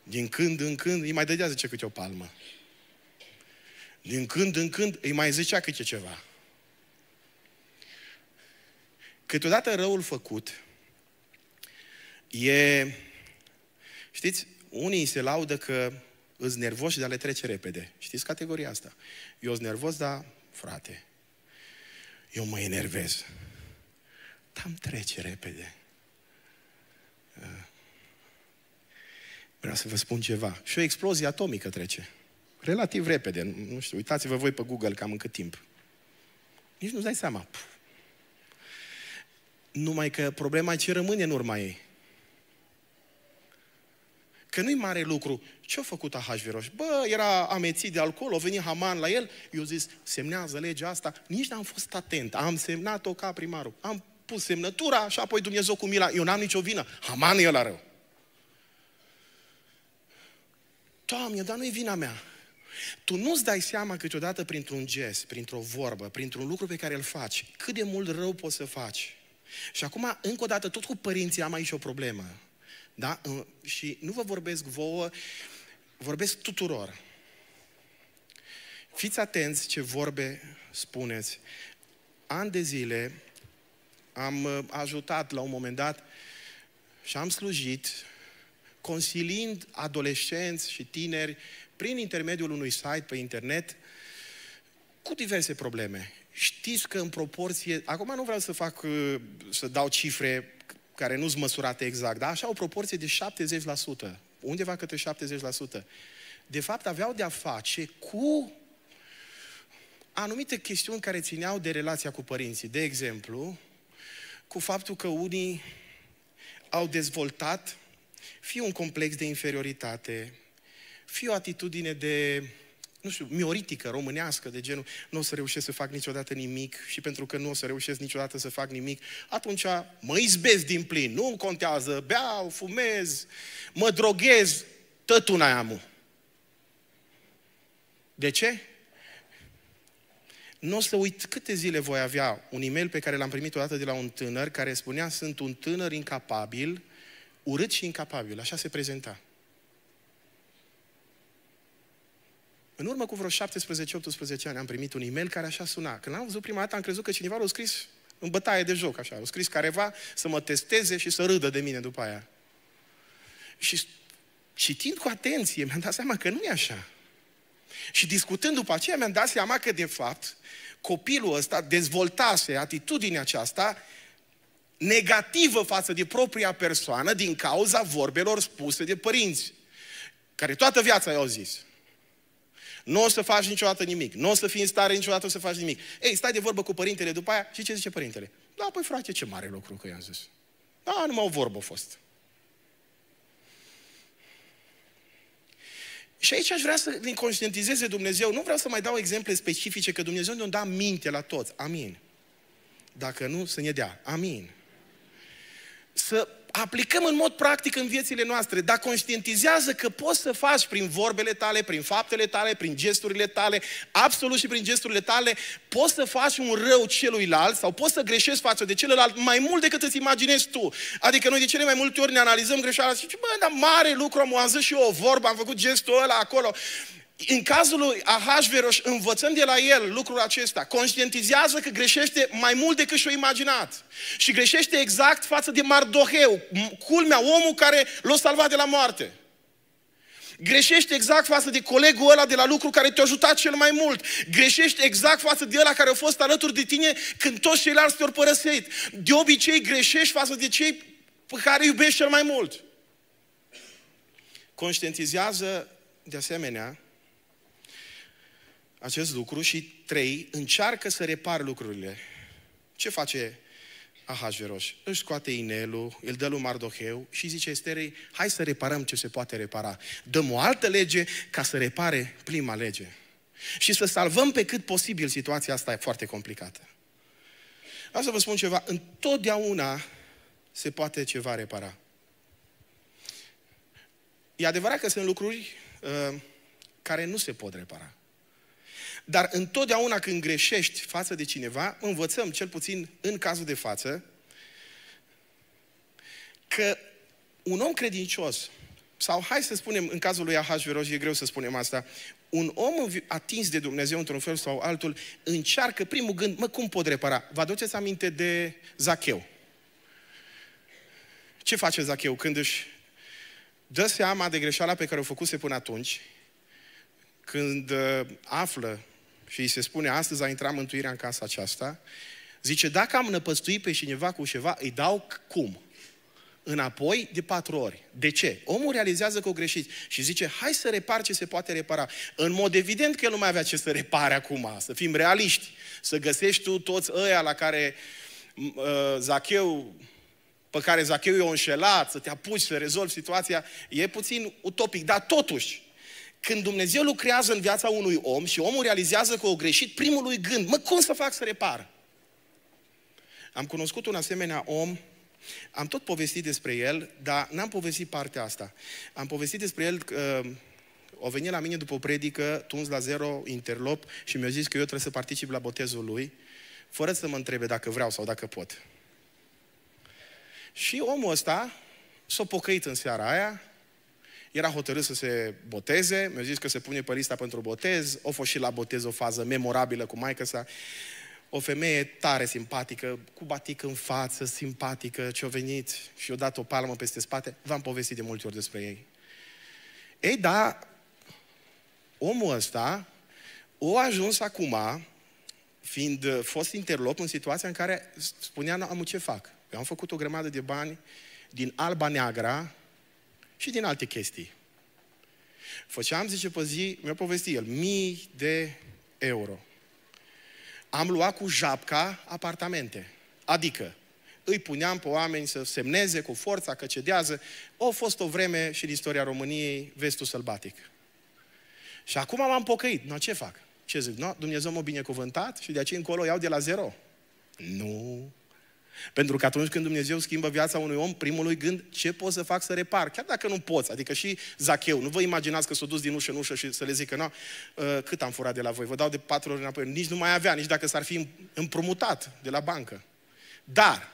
Din când în când îi mai dădea, zice, câte o palmă. Din când în când îi mai zicea câte ceva. Câteodată răul făcut e... Știți, unii se laudă că îți nervos și dar le trece repede. Știți categoria asta? Eu sunt nervos, dar, frate, eu mă enervez. Dar îmi trece repede. Vreau să vă spun ceva. Și o explozie atomică trece. Relativ repede. Nu știu, uitați-vă voi pe Google cam în cât timp. Nici nu-ți dai seama. Puh. Numai că problema ce rămâne în urma ei. Că nu-i mare lucru. Ce-a făcut Ahasveros? Bă, era amețit de alcool, a venit Haman la el, eu zis, semnează legea asta. Nici n-am fost atent, am semnat-o ca primarul. Am pus semnătura și apoi Dumnezeu cu mila. Eu n-am nicio vină. Haman e la rău. Doamne, dar nu-i vina mea. Tu nu-ți dai seama câteodată printr-un gest, printr-o vorbă, printr-un lucru pe care îl faci, cât de mult rău poți să faci. Și acum, încă o dată, tot cu părinții am aici o problemă. Da? Și nu vă vorbesc vouă, vorbesc tuturor. Fiți atenți ce vorbe spuneți. An de zile am uh, ajutat la un moment dat și am slujit consiliind adolescenți și tineri prin intermediul unui site pe internet cu diverse probleme știți că în proporție, acum nu vreau să fac, uh, să dau cifre care nu sunt măsurate exact, dar așa o proporție de 70%, undeva către 70%, de fapt aveau de-a face cu anumite chestiuni care țineau de relația cu părinții. De exemplu, cu faptul că unii au dezvoltat fie un complex de inferioritate, fie o atitudine de nu știu, mioritică românească de genul nu o să reușesc să fac niciodată nimic și pentru că nu o să reușesc niciodată să fac nimic, atunci mă izbez din plin, nu contează, beau, fumez, mă droghez, tătuna am. De ce? Nu o să uit câte zile voi avea un e-mail pe care l-am primit odată de la un tânăr care spunea sunt un tânăr incapabil, urât și incapabil, așa se prezenta. În urmă cu vreo 17-18 ani am primit un e-mail care așa suna. Când l-am văzut prima dată, am crezut că cineva l-a scris în bătaie de joc, așa. L-a scris careva să mă testeze și să râdă de mine după aia. Și citind cu atenție, mi-am dat seama că nu e așa. Și discutând după aceea, mi-am dat seama că, de fapt, copilul ăsta dezvoltase atitudinea aceasta negativă față de propria persoană din cauza vorbelor spuse de părinți, care toată viața i-au zis nu o să faci niciodată nimic, nu o să fii în stare niciodată să faci nimic. Ei, stai de vorbă cu părintele după aia și ce zice părintele? Da, păi frate, ce mare lucru că i-am zis. Da, numai o vorbă a fost. Și aici aș vrea să ne conștientizeze Dumnezeu. Nu vreau să mai dau exemple specifice, că Dumnezeu ne a dat minte la toți. Amin. Dacă nu, să ne dea. Amin. Să aplicăm în mod practic în viețile noastre, dar conștientizează că poți să faci prin vorbele tale, prin faptele tale, prin gesturile tale, absolut și prin gesturile tale, poți să faci un rău celuilalt sau poți să greșești față de celălalt mai mult decât îți imaginezi tu. Adică noi de cele mai multe ori ne analizăm greșeala și zicem, bă, dar mare lucru, am zis și eu o vorbă, am făcut gestul ăla acolo. În cazul lui Ahasveros, învățăm de la el lucrul acesta, conștientizează că greșește mai mult decât și-o imaginat. Și greșește exact față de Mardoheu, culmea, omul care l-a salvat de la moarte. Greșește exact față de colegul ăla de la lucru care te-a ajutat cel mai mult. Greșește exact față de ăla care a fost alături de tine când toți ceilalți te-au părăsit. De obicei greșești față de cei pe care iubești cel mai mult. Conștientizează de asemenea acest lucru și trei, încearcă să repar lucrurile. Ce face Ahasveros? Își scoate inelul, îl dă lui Mardoheu și zice Esterei, hai să reparăm ce se poate repara. Dăm o altă lege ca să repare prima lege. Și să salvăm pe cât posibil situația asta e foarte complicată. Vreau să vă spun ceva, întotdeauna se poate ceva repara. E adevărat că sunt lucruri uh, care nu se pot repara. Dar întotdeauna când greșești față de cineva, învățăm, cel puțin în cazul de față, că un om credincios, sau hai să spunem, în cazul lui Ahasveros, e greu să spunem asta, un om atins de Dumnezeu într-un fel sau altul încearcă primul gând, mă, cum pot repara? Vă aduceți aminte de Zacheu. Ce face Zacheu când își dă seama de greșeala pe care o făcuse până atunci, când uh, află și îi se spune, astăzi a intrat mântuirea în casa aceasta, zice, dacă am năpăstuit pe cineva cu ceva, îi dau cum? Înapoi de patru ori. De ce? Omul realizează că o greșit și zice, hai să repar ce se poate repara. În mod evident că el nu mai avea ce să repare acum, să fim realiști, să găsești tu toți ăia la care uh, Zacheu pe care Zacheu i-a înșelat, să te apuci să rezolvi situația, e puțin utopic, dar totuși, când Dumnezeu lucrează în viața unui om și omul realizează că o greșit, primul lui gând, mă, cum să fac să repar? Am cunoscut un asemenea om, am tot povestit despre el, dar n-am povestit partea asta. Am povestit despre el că o uh, venit la mine după o predică, tuns la zero, interlop, și mi-a zis că eu trebuie să particip la botezul lui, fără să mă întrebe dacă vreau sau dacă pot. Și omul ăsta s-a pocăit în seara aia, era hotărât să se boteze, mi-a zis că se pune pe lista pentru botez, o fost și la botez o fază memorabilă cu maica sa, o femeie tare simpatică, cu batic în față, simpatică, ce-a venit și i-a dat o palmă peste spate. V-am povestit de multe ori despre ei. Ei, da, omul ăsta o ajuns acum, fiind fost interlop în situația în care spunea, am ce fac. Eu am făcut o grămadă de bani din Alba Neagra, și din alte chestii. Făceam, zice, pe zi, mi-a povestit el, mii de euro. Am luat cu japca apartamente. Adică, îi puneam pe oameni să semneze cu forța că cedează. O fost o vreme și în istoria României vestul sălbatic. Și acum m-am pocăit. No, ce fac? Ce zic? No, Dumnezeu m-a binecuvântat și de aici încolo iau de la zero. Nu. Pentru că atunci când Dumnezeu schimbă viața unui om, primului gând, ce pot să fac să repar? Chiar dacă nu poți, adică și Zacheu, nu vă imaginați că s a dus din ușă în ușă și să le zică, nu, ă, cât am furat de la voi, vă dau de patru ori înapoi. Nici nu mai avea, nici dacă s-ar fi împrumutat de la bancă. Dar,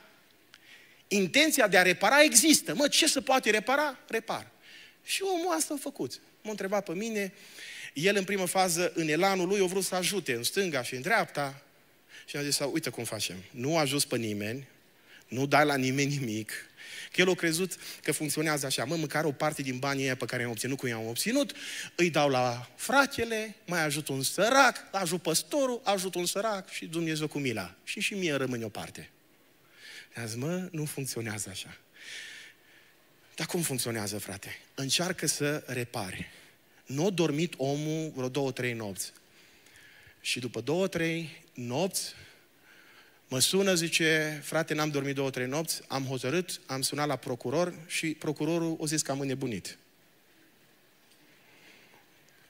intenția de a repara există. Mă, ce se poate repara? Repar. Și omul asta a făcut. M-a întrebat pe mine, el în primă fază, în elanul lui, a vrut să ajute în stânga și în dreapta. Și a zis, uite cum facem. Nu a ajuns pe nimeni, nu dai la nimeni nimic. Că el a crezut că funcționează așa. Mă, măcar o parte din banii aia pe care i-am obținut, cu i-am obținut, îi dau la fratele, mai ajut un sărac, ajut păstorul, ajut un sărac și Dumnezeu cu mila. Și și mie rămâne o parte. i zis, mă, nu funcționează așa. Dar cum funcționează, frate? Încearcă să repare. Nu a dormit omul vreo două, trei nopți. Și după două, trei nopți, Mă sună, zice, frate, n-am dormit două, trei nopți, am hotărât, am sunat la procuror și procurorul o zis că am înnebunit.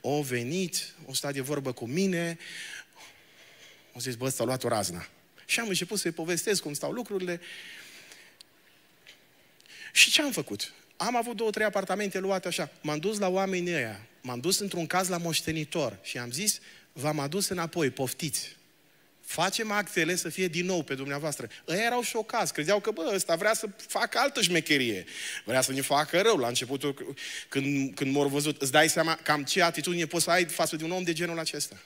O venit, o stat de vorbă cu mine, o zis, bă, ăsta a luat o razna. Și am început să-i povestesc cum stau lucrurile. Și ce am făcut? Am avut două, trei apartamente luate așa. M-am dus la oamenii ăia, m-am dus într-un caz la moștenitor și am zis, v-am adus înapoi, poftiți facem actele să fie din nou pe dumneavoastră. Ei erau șocați, credeau că, bă, ăsta vrea să facă altă șmecherie, vrea să ne facă rău. La începutul, când, când m-au văzut, îți dai seama cam ce atitudine poți să ai față de un om de genul acesta.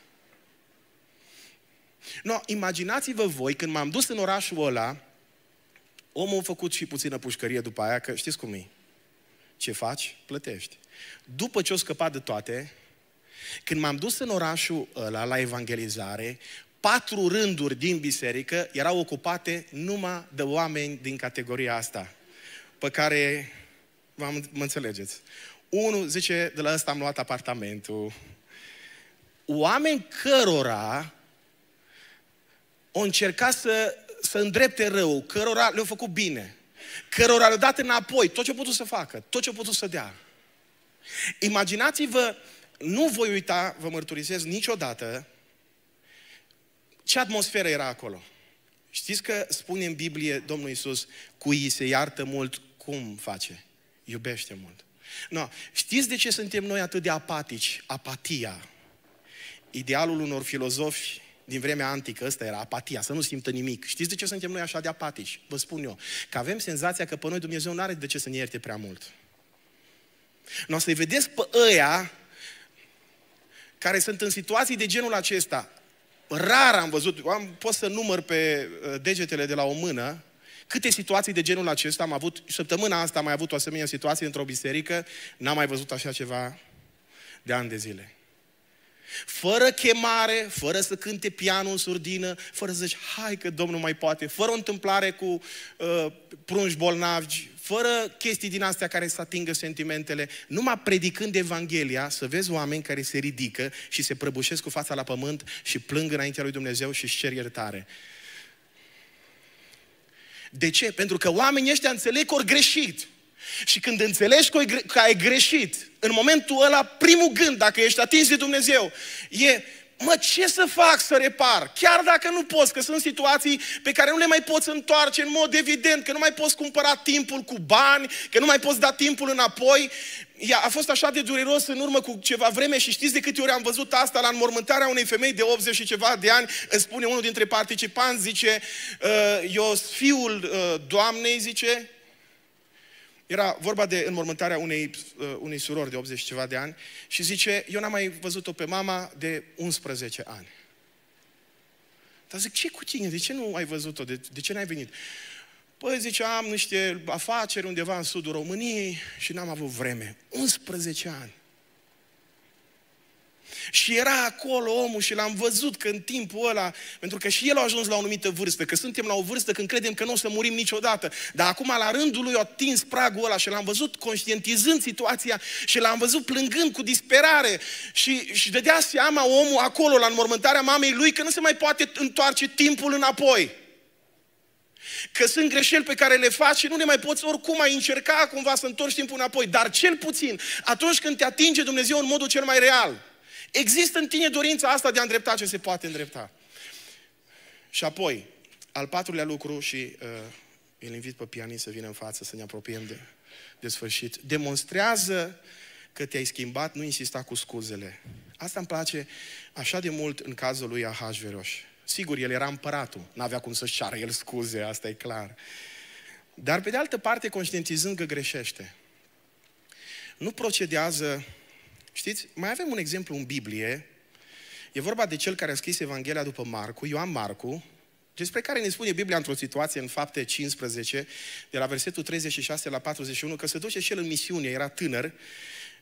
No, imaginați-vă voi, când m-am dus în orașul ăla, omul a făcut și puțină pușcărie după aia, că știți cum e. Ce faci? Plătești. După ce o scăpat de toate, când m-am dus în orașul ăla la evangelizare, patru rânduri din biserică erau ocupate numai de oameni din categoria asta, pe care m- mă înțelegeți. Unul zice, de la ăsta am luat apartamentul. Oameni cărora o încerca să, să îndrepte rău, cărora le-au făcut bine, cărora le-au dat înapoi tot ce au putut să facă, tot ce au putut să dea. Imaginați-vă, nu voi uita, vă mărturisesc niciodată, ce atmosferă era acolo? Știți că spune în Biblie Domnul Iisus, cu ei se iartă mult, cum face? Iubește mult. No. Știți de ce suntem noi atât de apatici? Apatia. Idealul unor filozofi din vremea antică, ăsta era apatia, să nu simtă nimic. Știți de ce suntem noi așa de apatici? Vă spun eu, că avem senzația că pe noi Dumnezeu nu are de ce să ne ierte prea mult. Nu o să-i vedeți pe ăia care sunt în situații de genul acesta rar am văzut, am, pot să număr pe uh, degetele de la o mână, câte situații de genul acesta am avut. Săptămâna asta am mai avut o asemenea situație într-o biserică, n-am mai văzut așa ceva de ani de zile. Fără chemare, fără să cânte pianul în surdină, fără să zici, hai că Domnul mai poate, fără o întâmplare cu uh, prunși bolnavi, fără chestii din astea care să atingă sentimentele, numai predicând Evanghelia, să vezi oameni care se ridică și se prăbușesc cu fața la pământ și plâng înaintea lui Dumnezeu și își cer iertare. De ce? Pentru că oamenii ăștia înțeleg că ori greșit. Și când înțelegi că ai greșit, în momentul ăla, primul gând, dacă ești atins de Dumnezeu, e mă, ce să fac să repar? Chiar dacă nu poți, că sunt situații pe care nu le mai poți întoarce în mod evident, că nu mai poți cumpăra timpul cu bani, că nu mai poți da timpul înapoi. Ea a fost așa de dureros în urmă cu ceva vreme și știți de câte ori am văzut asta la înmormântarea unei femei de 80 și ceva de ani, îmi spune unul dintre participanți, zice, eu ă, fiul ă, doamnei, zice, era vorba de înmormântarea unei, uh, unei surori de 80 ceva de ani și zice, eu n-am mai văzut-o pe mama de 11 ani. Dar zic, ce cu tine? De ce nu ai văzut-o? De, de ce n-ai venit? Păi zice, am niște afaceri undeva în sudul României și n-am avut vreme. 11 ani. Și era acolo omul și l-am văzut că în timpul ăla, pentru că și el a ajuns la o anumită vârstă, că suntem la o vârstă când credem că nu o să murim niciodată. Dar acum la rândul lui a atins pragul ăla și l-am văzut conștientizând situația și l-am văzut plângând cu disperare și, și dădea seama omul acolo la înmormântarea mamei lui că nu se mai poate întoarce timpul înapoi. Că sunt greșeli pe care le faci și nu le mai poți oricum mai încerca cumva să întorci timpul înapoi. Dar cel puțin, atunci când te atinge Dumnezeu în modul cel mai real, Există în tine dorința asta de a îndrepta ce se poate îndrepta. Și apoi, al patrulea lucru și uh, îl invit pe pianist să vină în față, să ne apropiem de, de sfârșit. Demonstrează că te-ai schimbat, nu insista cu scuzele. Asta îmi place așa de mult în cazul lui Ahasveros. Sigur, el era împăratul, n-avea cum să-și ceară el scuze, asta e clar. Dar pe de altă parte, conștientizând că greșește, nu procedează Știți? Mai avem un exemplu în Biblie. E vorba de cel care a scris Evanghelia după Marcu, Ioan Marcu, despre care ne spune Biblia într-o situație în fapte 15, de la versetul 36 la 41, că se duce și el în misiune, era tânăr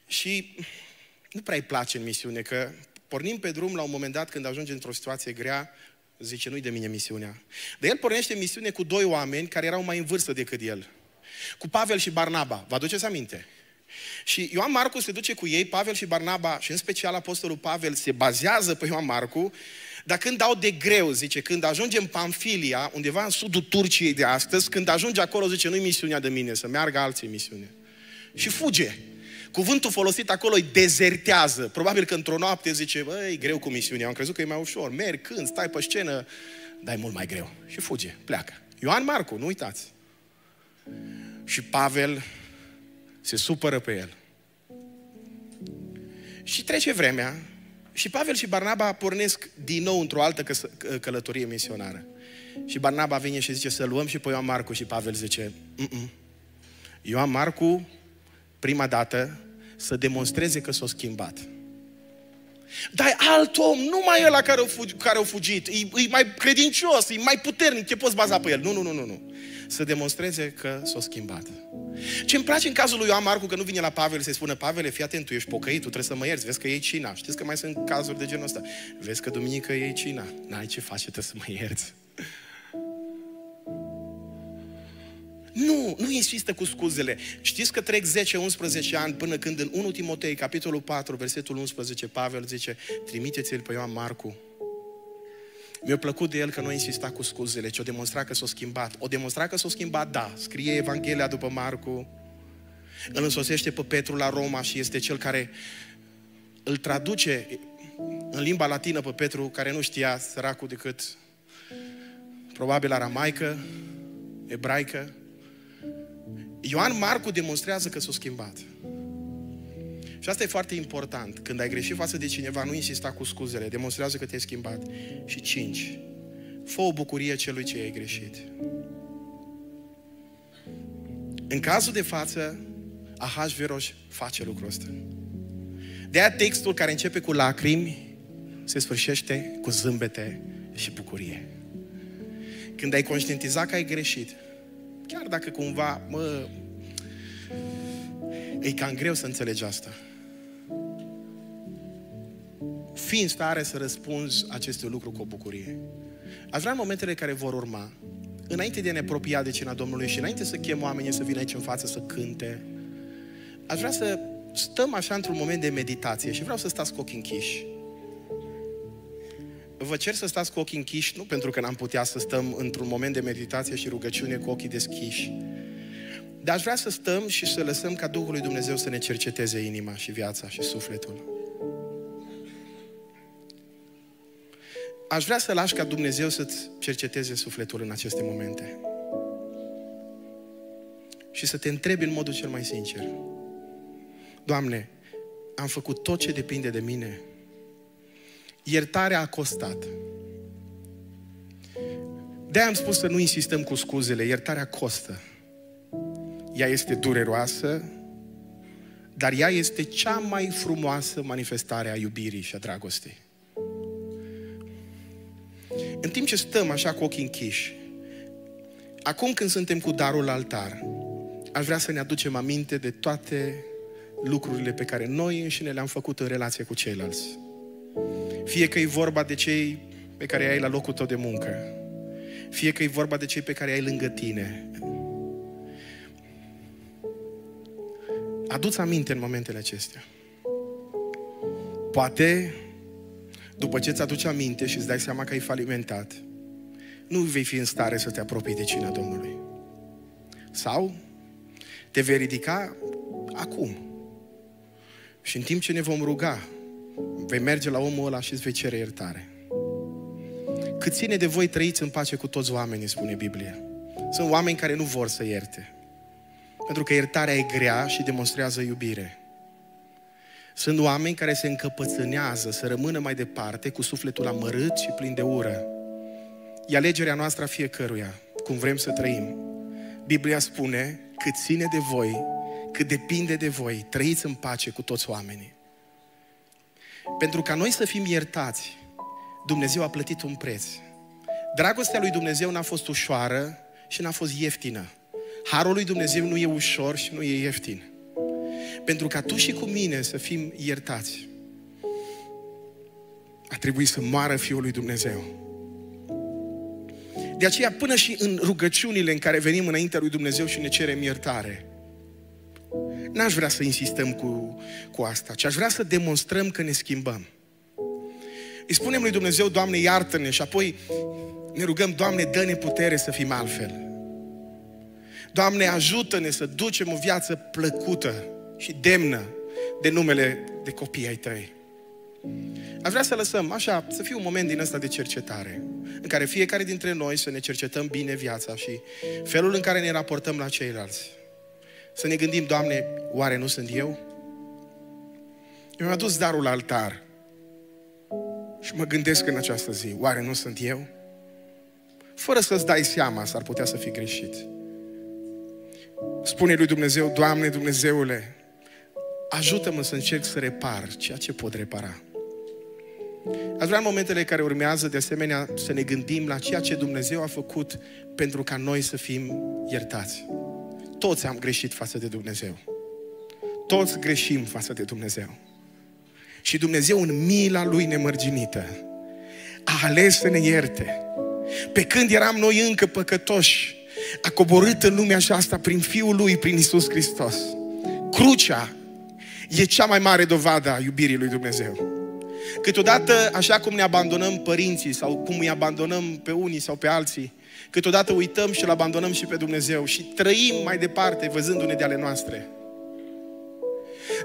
și nu prea îi place în misiune, că pornim pe drum la un moment dat când ajunge într-o situație grea, zice, nu-i de mine misiunea. De el pornește misiune cu doi oameni care erau mai în vârstă decât el. Cu Pavel și Barnaba. Vă aduceți aminte? Și Ioan Marcu se duce cu ei, Pavel și Barnaba, și în special apostolul Pavel, se bazează pe Ioan Marcu, dar când dau de greu, zice, când ajunge în Pamfilia, undeva în sudul Turciei de astăzi, când ajunge acolo, zice, nu-i misiunea de mine, să meargă alții misiune. Și fuge. Cuvântul folosit acolo îi dezertează. Probabil că într-o noapte zice, băi, e greu cu misiunea, am crezut că e mai ușor. Merg, când, stai pe scenă, dar e mult mai greu. Și fuge, pleacă. Ioan Marcu, nu uitați. Și Pavel se supără pe el. Și trece vremea și Pavel și Barnaba pornesc din nou într-o altă călătorie misionară. Și Barnaba vine și zice să luăm și pe Ioan Marcu și Pavel zice Mm-mm. Ioan Marcu prima dată să demonstreze că s-a schimbat. Dar alt om, nu mai ăla care a fugit, care au fugit. E, e mai credincios, e mai puternic, te poți baza pe el. Nu, nu, nu, nu, nu să demonstreze că s-a schimbat. Ce îmi place în cazul lui Ioan Marcu, că nu vine la Pavel să-i spună, Pavel, fii atent, tu ești pocăit, tu trebuie să mă ierți, vezi că e cina. Știți că mai sunt cazuri de genul ăsta. Vezi că duminică e cina. N-ai ce face, trebuie să mă ierți. Nu, nu insistă cu scuzele. Știți că trec 10-11 ani până când în 1 Timotei, capitolul 4, versetul 11, Pavel zice, trimiteți-l pe Ioan Marcu, mi-a plăcut de el că nu a insistat cu scuzele, ci o demonstrat că s-a schimbat. O demonstrat că s-a schimbat, da. Scrie Evanghelia după Marcu, îl însosește pe Petru la Roma și este cel care îl traduce în limba latină pe Petru, care nu știa săracul decât probabil aramaică, ebraică. Ioan Marcu demonstrează că s-a schimbat. Și asta e foarte important. Când ai greșit față de cineva, nu insista cu scuzele. Demonstrează că te-ai schimbat. Și cinci, fă o bucurie celui ce ai greșit. În cazul de față, Veroș face lucrul ăsta. De aia textul care începe cu lacrimi se sfârșește cu zâmbete și bucurie. Când ai conștientizat că ai greșit, chiar dacă cumva, mă, E cam greu să înțelegi asta. Fii în stare să răspunzi acestui lucru cu o bucurie. Ați vrea în momentele care vor urma, înainte de a ne apropia de cina Domnului și înainte să chem oamenii să vină aici în față să cânte, aș vrea să stăm așa într-un moment de meditație și vreau să stați cu ochii închiși. Vă cer să stați cu ochii închiși, nu pentru că n-am putea să stăm într-un moment de meditație și rugăciune cu ochii deschiși, dar aș vrea să stăm și să lăsăm ca Duhul lui Dumnezeu să ne cerceteze inima și viața și sufletul. Aș vrea să lași ca Dumnezeu să-ți cerceteze sufletul în aceste momente. Și să te întrebi în modul cel mai sincer. Doamne, am făcut tot ce depinde de mine. Iertarea a costat. De-aia am spus să nu insistăm cu scuzele. Iertarea costă. Ea este dureroasă, dar ea este cea mai frumoasă manifestare a iubirii și a dragostei. În timp ce stăm așa cu ochii închiși, acum când suntem cu darul la altar, aș vrea să ne aducem aminte de toate lucrurile pe care noi înșine le-am făcut în relație cu ceilalți. Fie că e vorba de cei pe care ai la locul tău de muncă, fie că e vorba de cei pe care ai lângă tine, Aduți aminte în momentele acestea. Poate, după ce îți aduci aminte și îți dai seama că ai falimentat, nu vei fi în stare să te apropii de cina Domnului. Sau te vei ridica acum. Și în timp ce ne vom ruga, vei merge la omul ăla și îți vei cere iertare. Cât ține de voi trăiți în pace cu toți oamenii, spune Biblia. Sunt oameni care nu vor să ierte. Pentru că iertarea e grea și demonstrează iubire. Sunt oameni care se încăpățânează să rămână mai departe cu sufletul amărât și plin de ură. E alegerea noastră a fiecăruia, cum vrem să trăim. Biblia spune, cât ține de voi, cât depinde de voi, trăiți în pace cu toți oamenii. Pentru ca noi să fim iertați, Dumnezeu a plătit un preț. Dragostea lui Dumnezeu n-a fost ușoară și n-a fost ieftină. Harul lui Dumnezeu nu e ușor și nu e ieftin. Pentru ca tu și cu mine să fim iertați, a trebuit să moară Fiul lui Dumnezeu. De aceea, până și în rugăciunile în care venim înaintea lui Dumnezeu și ne cerem iertare, n-aș vrea să insistăm cu, cu asta, ci aș vrea să demonstrăm că ne schimbăm. Îi spunem lui Dumnezeu, Doamne, iartă-ne și apoi ne rugăm, Doamne, dă-ne putere să fim altfel. Doamne, ajută-ne să ducem o viață plăcută și demnă de numele de copii ai tăi. Aș vrea să lăsăm așa, să fie un moment din ăsta de cercetare, în care fiecare dintre noi să ne cercetăm bine viața și felul în care ne raportăm la ceilalți. Să ne gândim, Doamne, oare nu sunt eu? Eu mi-am adus darul la altar și mă gândesc în această zi, oare nu sunt eu? Fără să-ți dai seama, s-ar putea să fi greșit. Spune lui Dumnezeu, Doamne Dumnezeule, ajută-mă să încerc să repar ceea ce pot repara. Aș vrea în momentele care urmează, de asemenea, să ne gândim la ceea ce Dumnezeu a făcut pentru ca noi să fim iertați. Toți am greșit față de Dumnezeu. Toți greșim față de Dumnezeu. Și Dumnezeu în mila Lui nemărginită a ales să ne ierte. Pe când eram noi încă păcătoși, a coborât în lumea aceasta prin Fiul Lui, prin Isus Hristos. Crucea e cea mai mare dovadă a iubirii Lui Dumnezeu. Câteodată, așa cum ne abandonăm părinții sau cum îi abandonăm pe unii sau pe alții, câteodată uităm și îl abandonăm și pe Dumnezeu și trăim mai departe văzându-ne de ale noastre.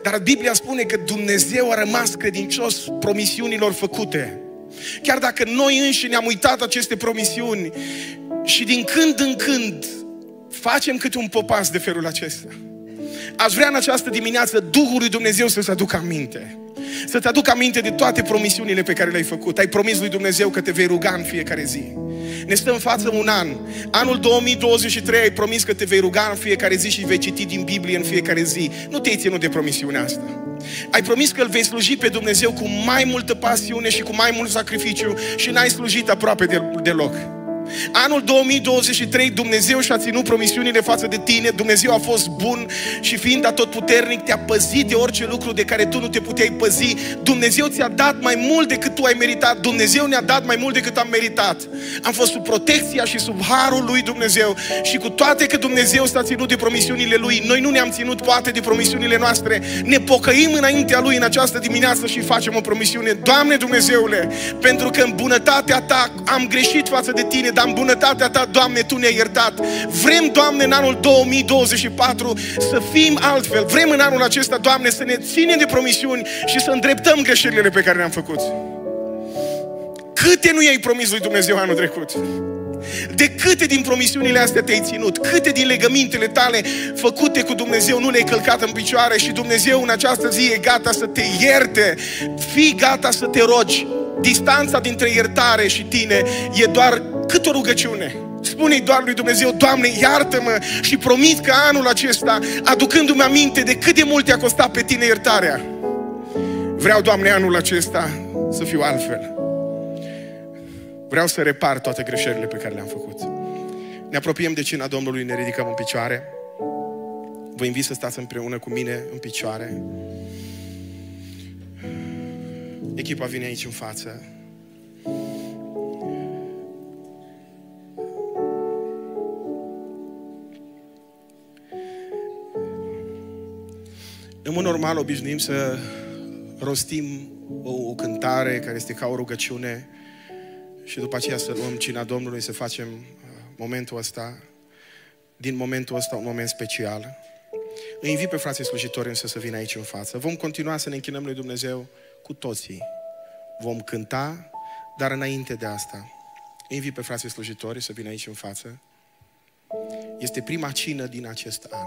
Dar Biblia spune că Dumnezeu a rămas credincios promisiunilor făcute. Chiar dacă noi înși ne-am uitat aceste promisiuni și din când în când facem câte un popas de felul acesta. Aș vrea în această dimineață Duhul lui Dumnezeu să-ți aducă aminte. Să-ți aducă aminte de toate promisiunile pe care le-ai făcut. Ai promis lui Dumnezeu că te vei ruga în fiecare zi. Ne stăm în față un an. Anul 2023 ai promis că te vei ruga în fiecare zi și vei citi din Biblie în fiecare zi. Nu te-ai ținut de promisiunea asta. Ai promis că îl vei sluji pe Dumnezeu cu mai multă pasiune și cu mai mult sacrificiu și n-ai slujit aproape de, deloc. Anul 2023 Dumnezeu și-a ținut promisiunile față de tine, Dumnezeu a fost bun și fiind atotputernic te-a păzit de orice lucru de care tu nu te puteai păzi. Dumnezeu ți-a dat mai mult decât tu ai meritat, Dumnezeu ne-a dat mai mult decât am meritat. Am fost sub protecția și sub harul lui Dumnezeu și cu toate că Dumnezeu s-a ținut de promisiunile lui, noi nu ne-am ținut poate de promisiunile noastre, ne pocăim înaintea lui în această dimineață și facem o promisiune. Doamne Dumnezeule, pentru că în bunătatea ta am greșit față de tine, dar în bunătatea Ta, Doamne, Tu ne-ai iertat. Vrem, Doamne, în anul 2024 să fim altfel. Vrem în anul acesta, Doamne, să ne ținem de promisiuni și să îndreptăm greșelile pe care le-am făcut. Câte nu i-ai promis lui Dumnezeu anul trecut? De câte din promisiunile astea te-ai ținut? Câte din legămintele tale făcute cu Dumnezeu nu le-ai călcat în picioare și Dumnezeu în această zi e gata să te ierte? Fii gata să te rogi. Distanța dintre iertare și tine e doar cât o rugăciune. Spune-i doar lui Dumnezeu, Doamne, iartă-mă și promit că anul acesta, aducându-mi aminte de cât de mult te-a costat pe tine iertarea, vreau, Doamne, anul acesta să fiu altfel. Vreau să repar toate greșelile pe care le-am făcut. Ne apropiem de cina Domnului, ne ridicăm în picioare. Vă invit să stați împreună cu mine în picioare. Echipa vine aici în față. În mod normal obișnuim să rostim o, o cântare care este ca o rugăciune și după aceea să luăm cina Domnului, să facem uh, momentul ăsta, din momentul ăsta un moment special. Îi invit pe frații slujitori însă să vină aici în față. Vom continua să ne închinăm lui Dumnezeu cu toții. Vom cânta, dar înainte de asta, îi invit pe frații slujitori să vină aici în față. Este prima cină din acest an.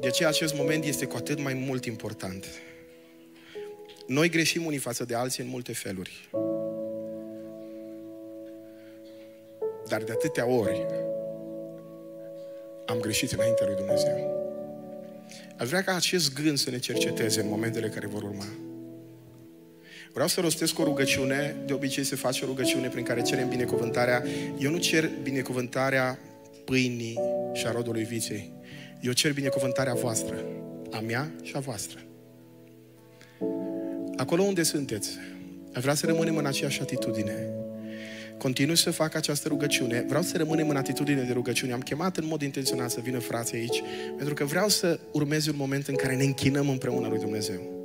De aceea acest moment este cu atât mai mult important. Noi greșim unii față de alții în multe feluri. Dar de atâtea ori am greșit înaintea lui Dumnezeu. Aș vrea ca acest gând să ne cerceteze în momentele care vor urma. Vreau să rostesc o rugăciune, de obicei se face o rugăciune prin care cerem binecuvântarea. Eu nu cer binecuvântarea pâinii și a rodului viței. Eu cer binecuvântarea voastră, a mea și a voastră acolo unde sunteți, vreau să rămânem în aceeași atitudine. Continui să fac această rugăciune. Vreau să rămânem în atitudine de rugăciune. Am chemat în mod intenționat să vină frații aici, pentru că vreau să urmezi un moment în care ne închinăm împreună lui Dumnezeu.